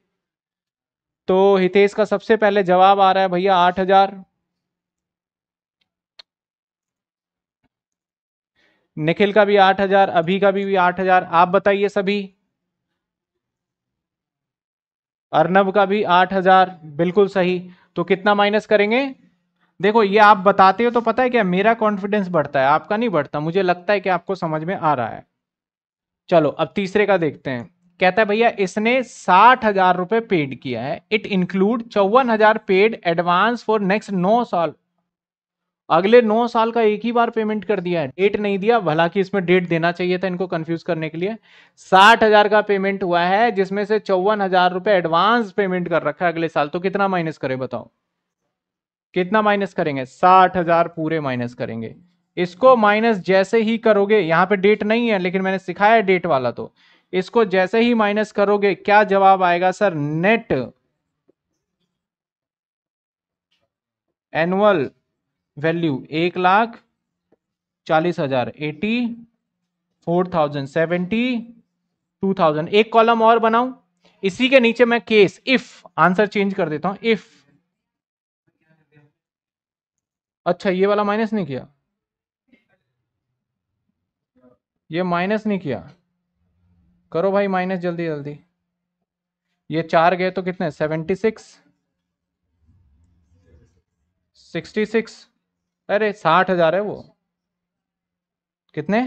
तो हितेश का सबसे पहले जवाब आ रहा है भैया आठ हजार निखिल का भी आठ हजार अभी का भी, भी आठ हजार आप बताइए सभी अर्नब का भी आठ हजार बिल्कुल सही तो कितना माइनस करेंगे देखो ये आप बताते हो तो पता है क्या मेरा कॉन्फिडेंस बढ़ता है आपका नहीं बढ़ता मुझे लगता है कि आपको समझ में आ रहा है चलो अब तीसरे का देखते हैं कहता है भैया इसने साठ हजार रुपये पेड किया है इट इंक्लूड चौवन हजार पेड एडवांस फॉर नेक्स्ट नौ साल अगले नौ साल का एक ही बार पेमेंट कर दिया है डेट नहीं दिया भला कि इसमें डेट देना चाहिए था इनको कंफ्यूज करने के लिए साठ हजार का पेमेंट हुआ है जिसमें से चौवन हजार रुपये एडवांस पेमेंट कर रखा है अगले साल तो कितना माइनस करे बताओ कितना माइनस करेंगे साठ हजार पूरे माइनस करेंगे इसको माइनस जैसे ही करोगे यहाँ पे डेट नहीं है लेकिन मैंने सिखाया डेट वाला तो इसको जैसे ही माइनस करोगे क्या जवाब आएगा सर नेट एनुअल वैल्यू एक लाख चालीस हजार eighty four thousand seventy two thousand एक कॉलम और बनाऊ इसी के नीचे मैं केस इफ आंसर चेंज कर देता हूं इफ अच्छा ये वाला माइनस नहीं किया ये माइनस नहीं किया करो भाई माइनस जल्दी जल्दी ये चार गए तो कितने सेवेंटी सिक्स सिक्सटी सिक्स अरे साठ हजार है वो कितने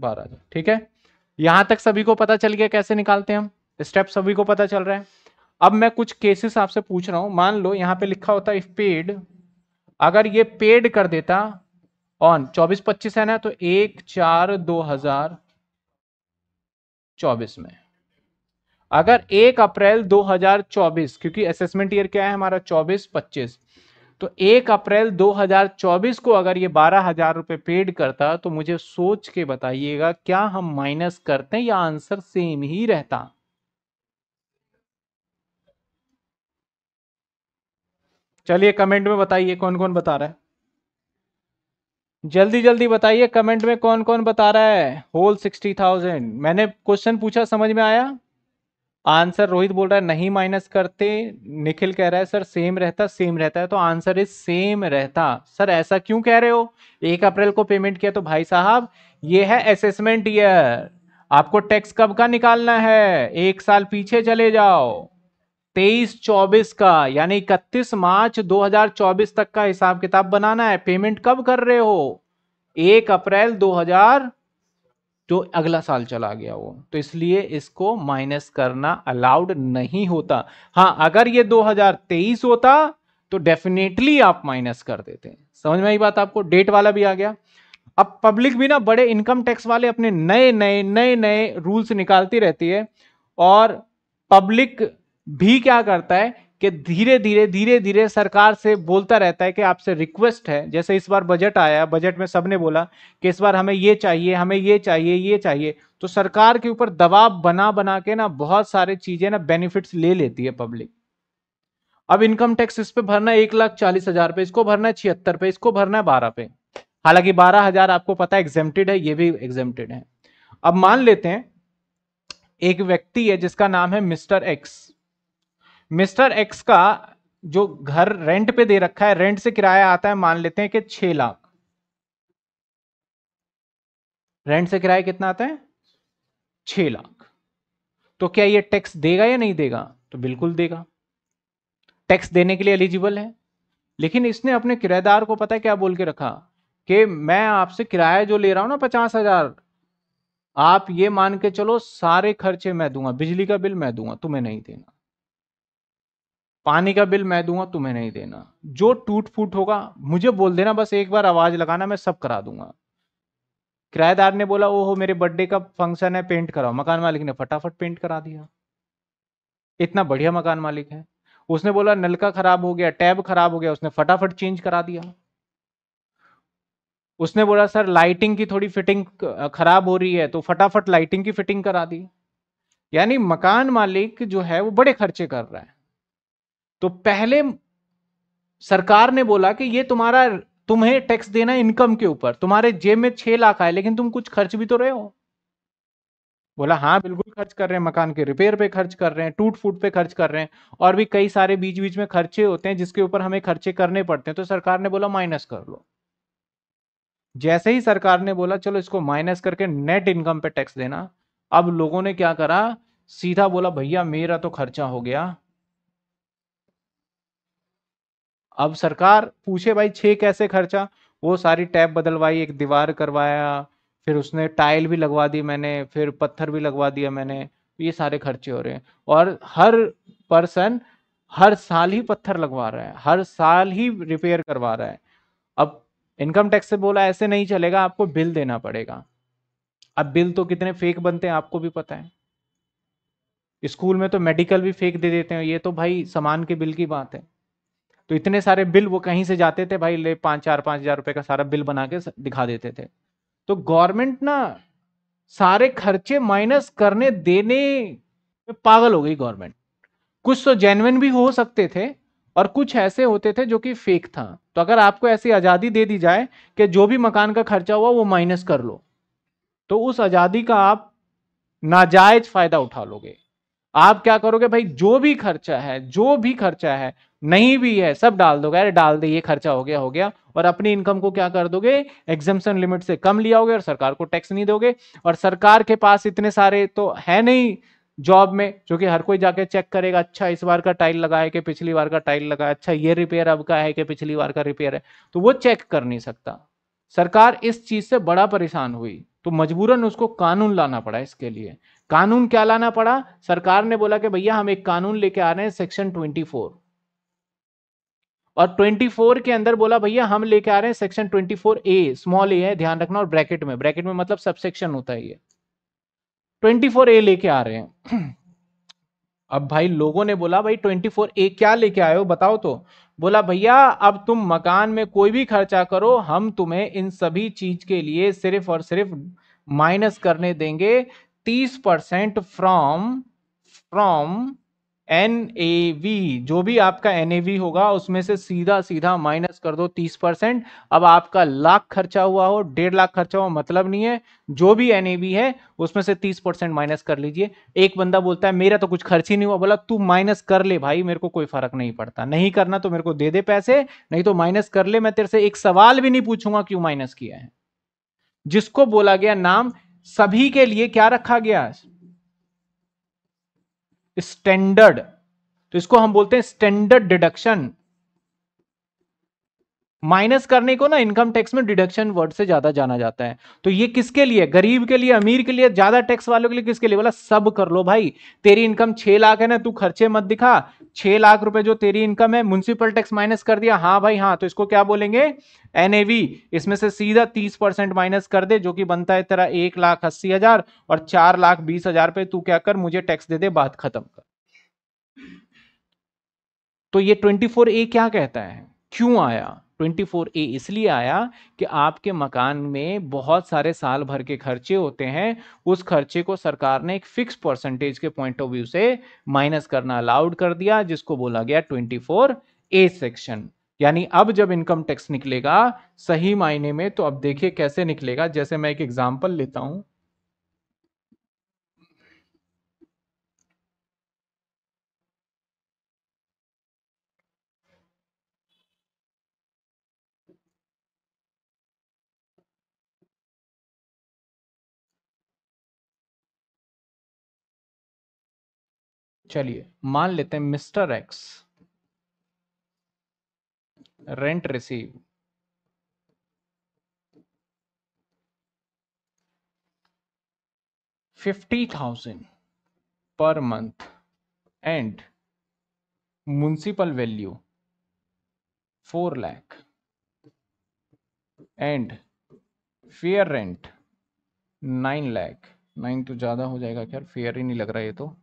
बारह हजार ठीक है यहां तक सभी को पता चल गया कैसे निकालते हैं हम स्टेप सभी को पता चल रहा है अब मैं कुछ केसेस आपसे पूछ रहा हूं मान लो यहां पे लिखा होता है इफ पेड अगर ये पेड कर देता ऑन चौबीस पच्चीस है ना तो एक चार दो हजार चौबीस में अगर एक अप्रैल 2024 क्योंकि असेसमेंट ईयर क्या है हमारा 24 25 तो एक अप्रैल 2024 को अगर ये बारह हजार रुपये पेड करता तो मुझे सोच के बताइएगा क्या हम माइनस करते हैं या आंसर सेम ही रहता चलिए कमेंट में बताइए कौन कौन बता रहा है जल्दी जल्दी बताइए कमेंट में कौन कौन बता रहा है होल सिक्सटी थाउजेंड मैंने क्वेश्चन पूछा समझ में आया आंसर रोहित बोल रहा है नहीं माइनस करते निखिल कह रहा है सर सेम रहता सेम रहता है तो आंसर इज सेम रहता सर ऐसा क्यों कह रहे हो एक अप्रैल को पेमेंट किया तो भाई साहब ये है असेसमेंट ईयर आपको टैक्स कब का निकालना है एक साल पीछे चले जाओ तेईस चौबीस का यानी इकतीस मार्च 2024 तक का हिसाब किताब बनाना है पेमेंट कब कर रहे हो एक अप्रैल 2000 जो अगला साल चला गया वो तो इसलिए इसको माइनस करना अलाउड नहीं होता हाँ अगर ये 2023 होता तो डेफिनेटली आप माइनस कर देते समझ में आई बात आपको डेट वाला भी आ गया अब पब्लिक भी ना बड़े इनकम टैक्स वाले अपने नए नए नए नए रूल्स निकालती रहती है और पब्लिक भी क्या करता है कि धीरे धीरे धीरे धीरे सरकार से बोलता रहता है कि आपसे रिक्वेस्ट है जैसे इस बार बजट आया बजट में सबने बोला कि इस बार हमें ये चाहिए हमें ये चाहिए ये चाहिए तो सरकार के ऊपर दबाव बना बना के ना बहुत सारी चीजें ना बेनिफिट्स ले लेती है पब्लिक अब इनकम टैक्स इस पे भरना है एक लाख चालीस हजार पे इसको भरना है छिहत्तर पे इसको भरना है बारह पे हालांकि बारह हजार आपको पता है एग्जेम्प्टेड है ये भी एग्जेम्प्टेड है अब मान लेते हैं एक व्यक्ति है जिसका नाम है मिस्टर एक्स मिस्टर एक्स का जो घर रेंट पे दे रखा है रेंट से किराया आता है मान लेते हैं कि छह लाख रेंट से किराया कितना आता है छह लाख तो क्या ये टैक्स देगा या नहीं देगा तो बिल्कुल देगा टैक्स देने के लिए एलिजिबल है लेकिन इसने अपने किराएदार को पता है क्या बोल के रखा कि मैं आपसे किराया जो ले रहा हूं ना पचास हजार आप ये मान के चलो सारे खर्चे मैं दूंगा बिजली का बिल मैं दूंगा तुम्हें नहीं देना पानी का बिल मैं दूंगा तुम्हें नहीं देना जो टूट फूट होगा मुझे बोल देना बस एक बार आवाज लगाना मैं सब करा दूंगा किराएदार ने बोला ओहो मेरे बर्थडे का फंक्शन है पेंट कराओ मकान मालिक ने फटाफट पेंट करा दिया इतना बढ़िया मकान मालिक है उसने बोला नलका खराब हो गया टैब खराब हो गया उसने फटाफट चेंज करा दिया उसने बोला सर लाइटिंग की थोड़ी फिटिंग खराब हो रही है तो फटाफट लाइटिंग की फिटिंग करा दी यानी मकान मालिक जो है वो बड़े खर्चे कर रहा है तो पहले सरकार ने बोला कि ये तुम्हारा तुम्हें टैक्स देना इनकम के ऊपर तुम्हारे जेब में छह लाख आए लेकिन तुम कुछ खर्च भी तो रहे हो बोला हाँ बिल्कुल खर्च कर रहे हैं मकान के रिपेयर पे खर्च कर रहे हैं टूट फूट पे खर्च कर रहे हैं और भी कई सारे बीच बीच में खर्चे होते हैं जिसके ऊपर हमें खर्चे करने पड़ते हैं तो सरकार ने बोला माइनस कर लो जैसे ही सरकार ने बोला चलो इसको माइनस करके नेट इनकम पे टैक्स देना अब लोगों ने क्या करा सीधा बोला भैया मेरा तो खर्चा हो गया अब सरकार पूछे भाई छः कैसे खर्चा वो सारी टैप बदलवाई एक दीवार करवाया फिर उसने टाइल भी लगवा दी मैंने फिर पत्थर भी लगवा दिया मैंने ये सारे खर्चे हो रहे हैं और हर पर्सन हर साल ही पत्थर लगवा रहा है हर साल ही रिपेयर करवा रहा है अब इनकम टैक्स से बोला ऐसे नहीं चलेगा आपको बिल देना पड़ेगा अब बिल तो कितने फेक बनते हैं आपको भी पता है स्कूल में तो मेडिकल भी फेक दे देते हैं ये तो भाई सामान के बिल की बात है तो इतने सारे बिल वो कहीं से जाते थे भाई ले पाँच चार पाँच हजार रुपए का सारा बिल बना के दिखा देते थे तो गवर्नमेंट ना सारे खर्चे माइनस करने देने में पागल हो गई गवर्नमेंट कुछ तो जेनविन भी हो सकते थे और कुछ ऐसे होते थे जो कि फेक था तो अगर आपको ऐसी आज़ादी दे दी जाए कि जो भी मकान का खर्चा हुआ वो माइनस कर लो तो उस आज़ादी का आप नाजायज फ़ायदा उठा लोगे आप क्या करोगे भाई जो भी खर्चा है जो भी खर्चा है नहीं भी है सब डाल दोगे अरे डाल दे ये खर्चा हो गया हो गया और अपनी इनकम को क्या कर दोगे एग्जामेशन लिमिट से कम लिया होगे और सरकार को टैक्स नहीं दोगे और सरकार के पास इतने सारे तो है नहीं जॉब में जो कि हर कोई जाके चेक करेगा अच्छा इस बार का टाइल लगा है कि पिछली बार का टाइल लगा है अच्छा ये रिपेयर अब का है कि पिछली बार का रिपेयर है तो वो चेक कर नहीं सकता सरकार इस चीज से बड़ा परेशान हुई तो मजबूरन उसको कानून लाना पड़ा इसके लिए कानून क्या लाना पड़ा सरकार ने बोला कि भैया हम एक कानून लेके आ रहे हैं सेक्शन 24 और 24 के अंदर बोला भैया हम लेके आ रहे हैं सेक्शन 24 ए स्मॉल ए है ध्यान रखना और ब्रैकेट में ब्रैकेट में मतलब सेक्शन होता है ये 24 ए लेके आ रहे हैं अब भाई लोगों ने बोला भाई 24 ए क्या लेके आए हो बताओ तो बोला भैया अब तुम मकान में कोई भी खर्चा करो हम तुम्हें इन सभी चीज के लिए सिर्फ और सिर्फ माइनस करने देंगे तीस percent from from N A V जो भी आपका एन ए वी होगा उसमें से सीधा सीधा माइनस कर दो तीस परसेंट अब आपका लाख खर्चा हुआ हो डेढ़ लाख खर्चा हुआ मतलब नहीं है जो भी एन ए वी है उसमें से तीस परसेंट माइनस कर लीजिए एक बंदा बोलता है मेरा तो कुछ खर्च ही नहीं हुआ बोला तू माइनस कर ले भाई मेरे को कोई फर्क नहीं पड़ता नहीं करना तो मेरे को दे दे पैसे नहीं तो माइनस कर ले मैं तेरे से एक सवाल भी नहीं पूछूंगा क्यों माइनस किया है जिसको बोला गया नाम सभी के लिए क्या रखा गया स्टैंडर्ड तो इसको हम बोलते हैं स्टैंडर्ड डिडक्शन माइनस करने को ना इनकम टैक्स में डिडक्शन वर्ड से ज्यादा जाना जाता है तो ये किसके लिए गरीब के लिए अमीर के लिए ज्यादा टैक्स वालों के लिए किसके लिए बोला सब कर लो भाई तेरी इनकम छह लाख है ना तू खर्चे मत दिखा छह लाख रुपए जो तेरी इनकम है म्यूनसिपल टैक्स माइनस कर दिया हाँ भाई हाँ तो इसको क्या बोलेंगे एनएवी इसमें से सीधा तीस परसेंट माइनस कर दे जो कि बनता है तेरा एक लाख अस्सी हजार और चार लाख बीस हजार पे तू क्या कर मुझे टैक्स दे दे बात खत्म कर तो ये ट्वेंटी फोर ए क्या कहता है क्यों आया 24 ए इसलिए आया कि आपके मकान में बहुत सारे साल भर के खर्चे होते हैं उस खर्चे को सरकार ने एक फिक्स परसेंटेज के पॉइंट ऑफ व्यू से माइनस करना अलाउड कर दिया जिसको बोला गया 24 ए सेक्शन यानी अब जब इनकम टैक्स निकलेगा सही मायने में तो अब देखिए कैसे निकलेगा जैसे मैं एक एग्जाम्पल लेता हूं चलिए मान लेते हैं mister X rent receive fifty thousand per month and municipal value four lakh and fair rent nine lakh nine तो ज़्यादा हो जाएगा खैर फेयर ही नहीं लग रहा है ये तो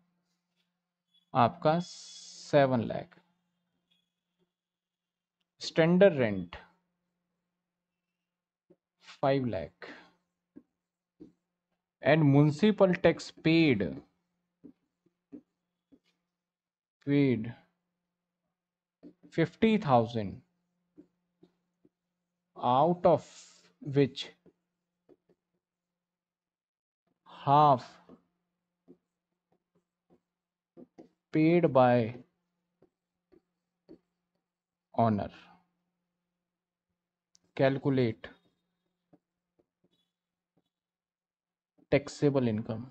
आपका seven lakh standard rent five lakh and municipal tax paid paid fifty thousand out of which half paid by owner calculate taxable income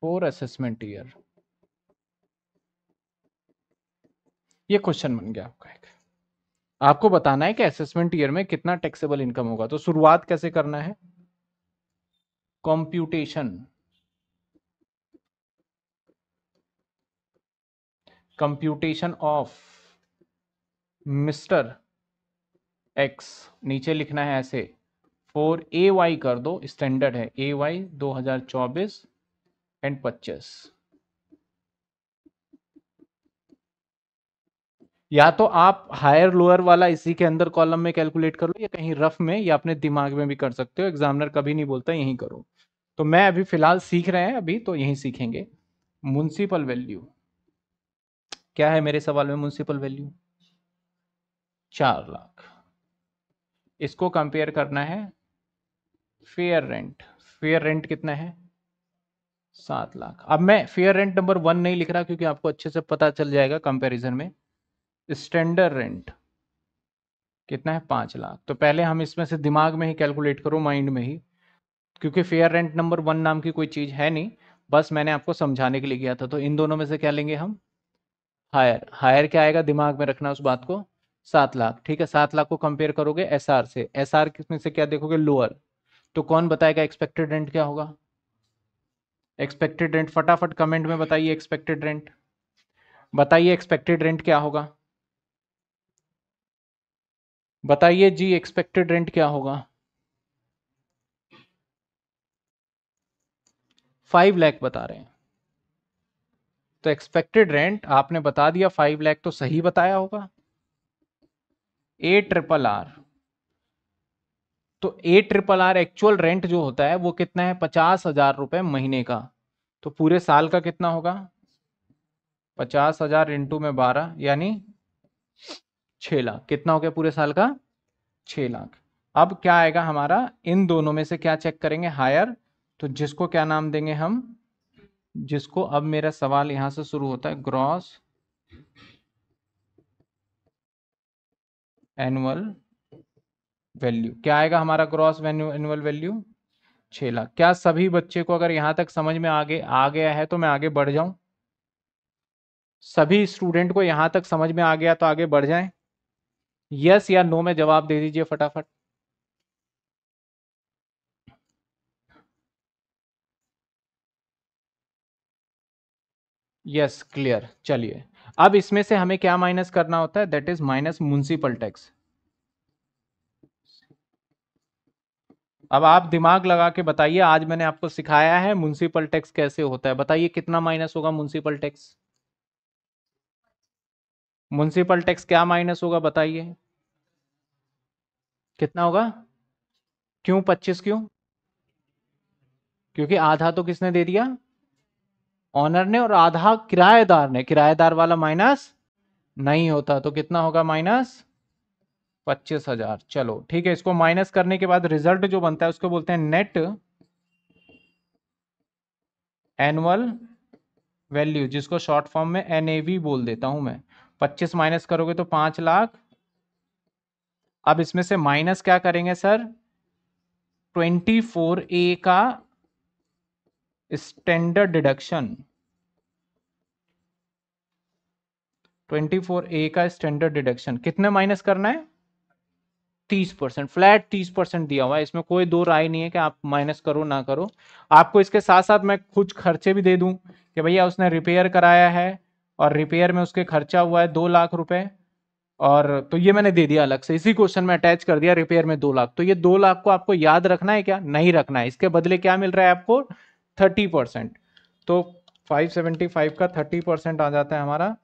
for assessment year ये क्वेश्चन बन गया आपका एक आपको बताना है कि असेसमेंट ईयर में कितना टैक्सेबल इनकम होगा तो शुरुआत कैसे करना है computation computation of mister X नीचे लिखना है ऐसे फोर ए वाई कर दो स्टैंडर्ड है ए वाई दो हजार चौबीस एंड पच्चीस या तो आप हायर लोअर वाला इसी के अंदर कॉलम में कैलकुलेट कर लो या कहीं रफ में या अपने दिमाग में भी कर सकते हो एग्जामिनर कभी नहीं बोलता यहीं करो तो मैं अभी फिलहाल सीख रहे हैं अभी तो यहीं सीखेंगे म्यूनसिपल वैल्यू क्या है मेरे सवाल में म्यूनसिपल वैल्यू चार लाख इसको कंपेयर करना है फेयर रेंट फेयर रेंट कितना है सात लाख अब मैं फेयर रेंट नंबर वन नहीं लिख रहा क्योंकि आपको अच्छे से पता चल जाएगा कंपैरिजन में स्टैंडर्ड रेंट कितना है पांच लाख तो पहले हम इसमें से दिमाग में ही कैलकुलेट करो माइंड में ही क्योंकि फेयर रेंट नंबर वन नाम की कोई चीज़ है नहीं बस मैंने आपको समझाने के लिए किया था तो इन दोनों में से क्या लेंगे हम हायर हायर क्या आएगा दिमाग में रखना उस बात को सात लाख ठीक है सात लाख को कंपेयर करोगे एस आर से एस आर में से क्या देखोगे लोअर तो कौन बताएगा एक्सपेक्टेड रेंट क्या होगा एक्सपेक्टेड रेंट फटाफट कमेंट में बताइए एक्सपेक्टेड रेंट बताइए एक्सपेक्टेड रेंट क्या होगा बताइए जी एक्सपेक्टेड रेंट क्या होगा फाइव लैख बता रहे हैं तो एक्सपेक्टेड रेंट आपने बता दिया फाइव लैख तो सही बताया होगा ए ट्रिपल आर तो A triple R actual rent जो होता है वो कितना है पचास हजार रुपए महीने का तो पूरे साल का कितना होगा पचास हजार इंटू में बारह यानी छ लाख कितना हो गया पूरे साल का छ लाख अब क्या आएगा हमारा इन दोनों में से क्या चेक करेंगे हायर तो जिसको क्या नाम देंगे हम जिसको अब मेरा सवाल यहां से शुरू होता है ग्रॉस एनुअल वैल्यू क्या आएगा हमारा ग्रॉस एनुअल वैल्यू छह लाख क्या सभी बच्चे को अगर यहां तक समझ में आगे आ गया है तो मैं आगे बढ़ जाऊं सभी स्टूडेंट को यहां तक समझ में आ गया तो आगे बढ़ जाएं यस या नो में जवाब दे दीजिए फटाफट यस क्लियर चलिए अब इसमें से हमें क्या माइनस करना होता है that is minus municipal tax अब आप दिमाग लगा के बताइए आज मैंने आपको सिखाया है म्यूनसिपल टैक्स कैसे होता है बताइए कितना माइनस होगा म्यूनसिपल टैक्स म्यूनसिपल टैक्स क्या माइनस होगा बताइए कितना होगा क्यों पच्चीस क्यों क्योंकि आधा तो किसने दे दिया ऑनर ने और आधा किराएदार ने किराएदार वाला माइनस नहीं होता तो कितना होगा माइनस पच्चीस हजार चलो ठीक है इसको माइनस करने के बाद रिजल्ट जो बनता है उसको बोलते हैं नेट एनुअल वैल्यू जिसको शॉर्ट फॉर्म में एन बोल देता हूं मैं पच्चीस माइनस करोगे तो पांच लाख अब इसमें से माइनस क्या करेंगे सर ट्वेंटी फोर ए का स्टैंडर्ड डिडक्शन 24 ए का स्टैंडर्ड डिडक्शन कितने माइनस करना है 30 परसेंट फ्लैट 30 परसेंट दिया हुआ है इसमें कोई दो राय नहीं है कि आप माइनस करो ना करो आपको इसके साथ साथ मैं कुछ खर्चे भी दे दूं कि भैया उसने रिपेयर कराया है और रिपेयर में उसके खर्चा हुआ है दो लाख रुपए और तो ये मैंने दे दिया अलग से इसी क्वेश्चन में अटैच कर दिया रिपेयर में दो लाख तो ये दो लाख को आपको याद रखना है क्या नहीं रखना है इसके बदले क्या मिल रहा है आपको थर्टी परसेंट तो फाइव सेवेंटी फाइव का थर्टी परसेंट आ जाता है हमारा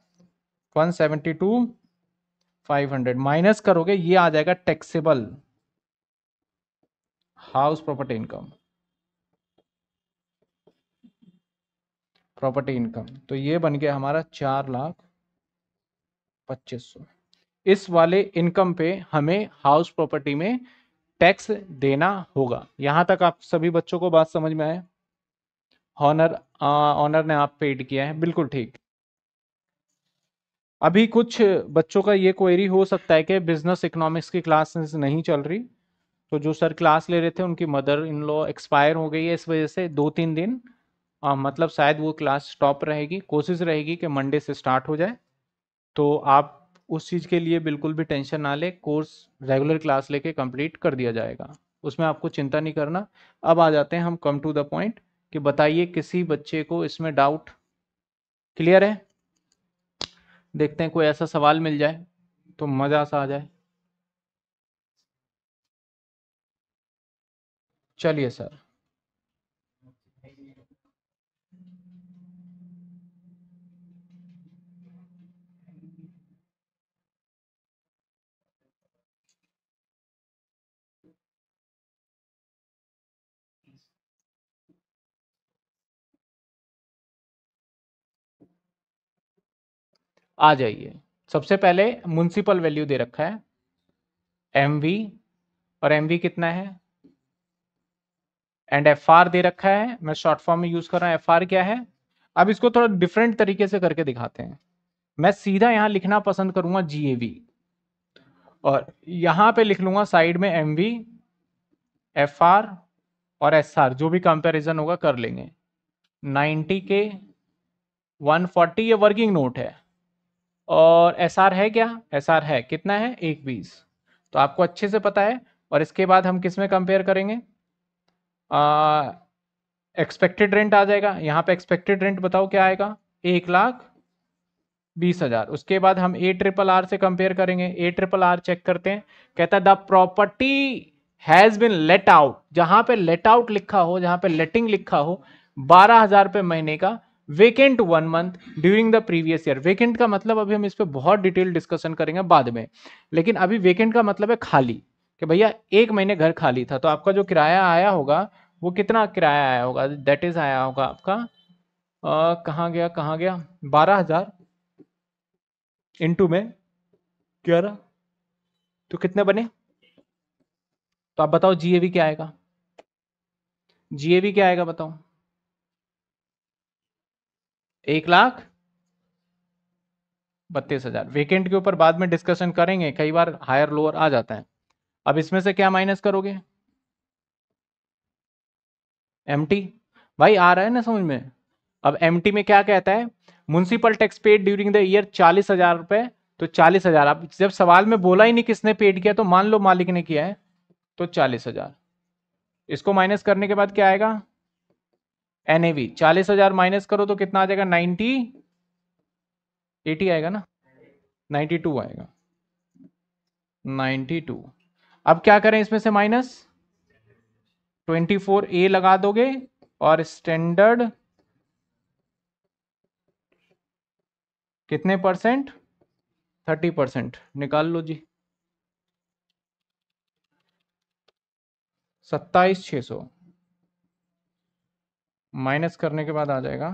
one seventy two five hundred minus करोगे ये आ जाएगा taxable house property income property income तो ये बन गया हमारा चार लाख पच्चीस सौ इस वाले इनकम पे हमें हाउस प्रॉपर्टी में टैक्स देना होगा यहां तक आप सभी बच्चों को बात समझ में आए ऑनर ऑनर ने आप पेड किया है बिल्कुल ठीक अभी कुछ बच्चों का ये क्वेरी हो सकता है कि बिजनेस इकोनॉमिक्स की क्लासेस नहीं चल रही तो जो सर क्लास ले रहे थे उनकी मदर इन लॉ एक्सपायर हो गई है इस वजह से दो तीन दिन आ, मतलब शायद वो क्लास स्टॉप रहेगी कोशिश रहेगी कि मंडे से स्टार्ट हो जाए तो आप उस चीज़ के लिए बिल्कुल भी टेंशन ना ले कोर्स रेगुलर क्लास लेके कंप्लीट कर दिया जाएगा उसमें आपको चिंता नहीं करना अब आ जाते हैं हम कम टू द पॉइंट कि बताइए किसी बच्चे को इसमें डाउट क्लियर है देखते हैं कोई ऐसा सवाल मिल जाए तो मज़ा सा आ जाए चलिए सर आ जाइए सबसे पहले म्यूनसिपल वैल्यू दे रखा है एम वी और एम वी कितना है एंड एफ आर दे रखा है मैं शॉर्ट फॉर्म में यूज कर रहा हूँ एफ आर क्या है अब इसको थोड़ा डिफरेंट तरीके से करके दिखाते हैं मैं सीधा यहाँ लिखना पसंद करूंगा जी ए वी और यहाँ पे लिख लूंगा साइड में एम वी एफ आर और एस आर जो भी कंपेरिजन होगा कर लेंगे नाइनटी के फोर्टी ये वर्किंग नोट है और एस है क्या एस है कितना है एक बीस तो आपको अच्छे से पता है और इसके बाद हम किस में कंपेयर करेंगे एक्सपेक्टेड रेंट आ जाएगा यहाँ पे एक्सपेक्टेड रेंट बताओ क्या आएगा एक लाख बीस हजार उसके बाद हम ए ट्रिपल आर से कंपेयर करेंगे ए ट्रिपल आर चेक करते हैं कहता है the property has been let out जहां पे लेट आउट लिखा हो जहां पे लेटिंग लिखा हो बारह हजार रुपये महीने का vacant one month during the previous year vacant का मतलब अभी हम इस पर बहुत डिटेल डिस्कशन करेंगे बाद में लेकिन अभी वेकेंट का मतलब है खाली कि भैया एक महीने घर खाली था तो आपका जो किराया आया होगा वो कितना किराया आया होगा दैट इज आया होगा आपका कहाँ गया कहाँ गया बारह हजार इंटू में ग्यारह तो कितने बने तो आप बताओ जीएवी क्या आएगा जीएवी क्या आएगा बताओ एक लाख बत्तीस हजार वेकेंट के ऊपर बाद में डिस्कशन करेंगे कई बार हायर लोअर आ जाता है अब इसमें से क्या माइनस करोगे एम भाई आ रहा है ना समझ में अब एम में क्या कहता है municipal tax paid during the year चालीस हजार रुपए तो चालीस हजार आप जब सवाल में बोला ही नहीं किसने पेड किया तो मान लो मालिक ने किया है तो चालीस हजार इसको माइनस करने के बाद क्या आएगा एनएवी चालीस हजार माइनस करो तो कितना आ जाएगा नाइनटी एटी आएगा ना नाइन्टी टू आएगा नाइन्टी टू अब क्या करें इसमें से माइनस ट्वेंटी फोर ए लगा दोगे और स्टैंडर्ड कितने परसेंट थर्टी परसेंट निकाल लो जी सत्ताईस छह सौ माइनस करने के बाद आ जाएगा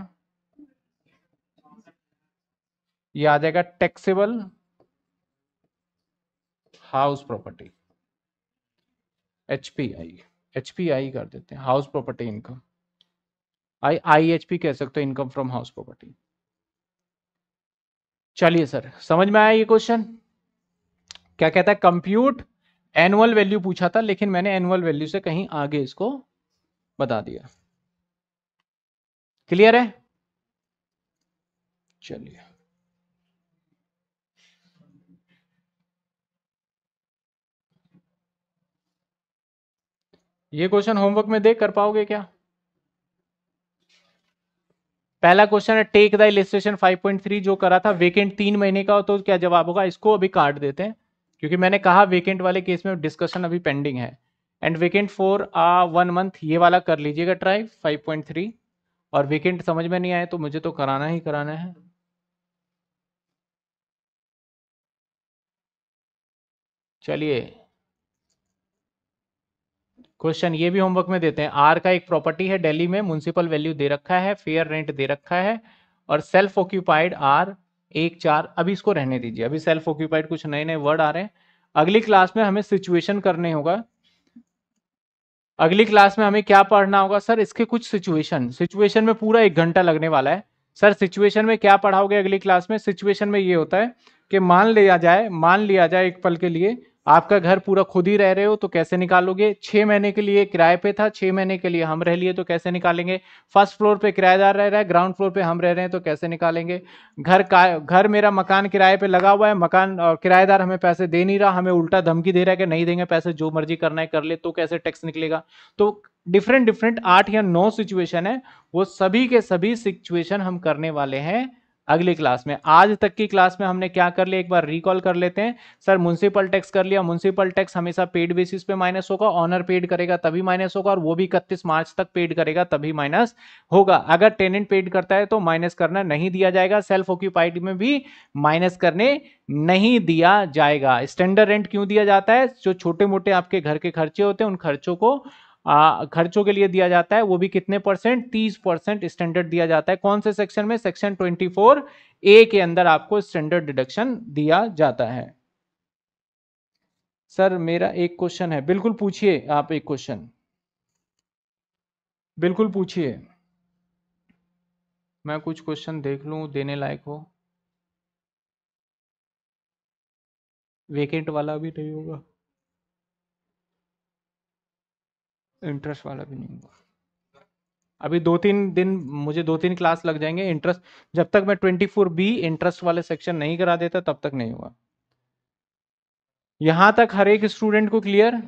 ये आ जाएगा taxable house property HPI HPI कर देते हैं house property income I I H P कह सकते हो इनकम फ्रॉम हाउस प्रॉपर्टी चलिए सर समझ में आया ये क्वेश्चन क्या कहता है कंप्यूट एनुअल वैल्यू पूछा था लेकिन मैंने एनुअल वैल्यू से कहीं आगे इसको बता दिया क्लियर है चलिए ये क्वेश्चन होमवर्क में देख कर पाओगे क्या पहला क्वेश्चन है टेक द इलेन 5.3 जो करा था वेकेंट तीन महीने का हो तो क्या जवाब होगा इसको अभी काट देते हैं क्योंकि मैंने कहा वेकेंट वाले केस में डिस्कशन अभी पेंडिंग है and vacant for one month ये वाला कर लीजिएगा ट्राई 5.3 और वीकेंड समझ में नहीं आए तो मुझे तो कराना ही कराना है चलिए क्वेश्चन ये भी होमवर्क में देते हैं आर का एक प्रॉपर्टी है दिल्ली में म्यूनसिपल वैल्यू दे रखा है फेयर रेंट दे रखा है और सेल्फ ऑक्यूपाइड आर एक चार अभी इसको रहने दीजिए अभी सेल्फ ऑक्यूपाइड कुछ नए नए वर्ड आ रहे हैं अगली क्लास में हमें सिचुएशन करने होगा अगली क्लास में हमें क्या पढ़ना होगा सर इसके कुछ सिचुएशन सिचुएशन में पूरा एक घंटा लगने वाला है सर सिचुएशन में क्या पढ़ाओगे अगली क्लास में सिचुएशन में ये होता है कि मान लिया जाए मान लिया जाए एक पल के लिए आपका घर पूरा खुद ही रह रहे हो तो कैसे निकालोगे छह महीने के लिए किराए पे था छह महीने के लिए हम रह लिए तो कैसे निकालेंगे फर्स्ट फ्लोर पे किराएदार रह रहा है ग्राउंड फ्लोर पे हम रह रहे हैं तो कैसे निकालेंगे घर का घर मेरा मकान किराए पे लगा हुआ है मकान किराएदार हमें पैसे दे नहीं रहा हमें उल्टा धमकी दे रहा है कि नहीं देंगे पैसे जो मर्जी करना है कर ले तो कैसे टैक्स निकलेगा तो डिफरेंट डिफरेंट आठ या नौ सिचुएशन है वो सभी के सभी सिचुएशन हम करने वाले हैं अगली क्लास में आज तक की क्लास में हमने क्या कर लिया एक बार रिकॉल कर लेते हैं सर म्यूनसिपल टैक्स कर लिया म्यूनसिपल टैक्स हमेशा पेड बेसिस पे माइनस होगा ऑनर पेड करेगा तभी माइनस होगा और वो भी इकतीस मार्च तक पेड करेगा तभी माइनस होगा अगर टेनेंट पेड करता है तो माइनस करना नहीं दिया जाएगा सेल्फ ऑक्यूपाइड में भी माइनस करने नहीं दिया जाएगा स्टैंडर्ड रेंट क्यों दिया जाता है जो छोटे मोटे आपके घर के खर्चे होते हैं उन खर्चों को खर्चों के लिए दिया जाता है वो भी कितने परसेंट तीस परसेंट स्टैंडर्ड दिया जाता है कौन से सेक्शन में सेक्शन ट्वेंटी फोर ए के अंदर आपको स्टैंडर्ड डिडक्शन दिया जाता है सर मेरा एक क्वेश्चन है बिल्कुल पूछिए आप एक क्वेश्चन बिल्कुल पूछिए मैं कुछ क्वेश्चन देख लू देने लायक हो वेकेंट वाला भी नहीं होगा इंटरेस्ट वाला भी नहीं हुआ अभी दो तीन दिन मुझे दो तीन क्लास लग जाएंगे इंटरेस्ट जब तक मैं ट्वेंटी फोर बी इंटरेस्ट वाले सेक्शन नहीं करा देता तब तक नहीं हुआ यहां तक हर एक स्टूडेंट को क्लियर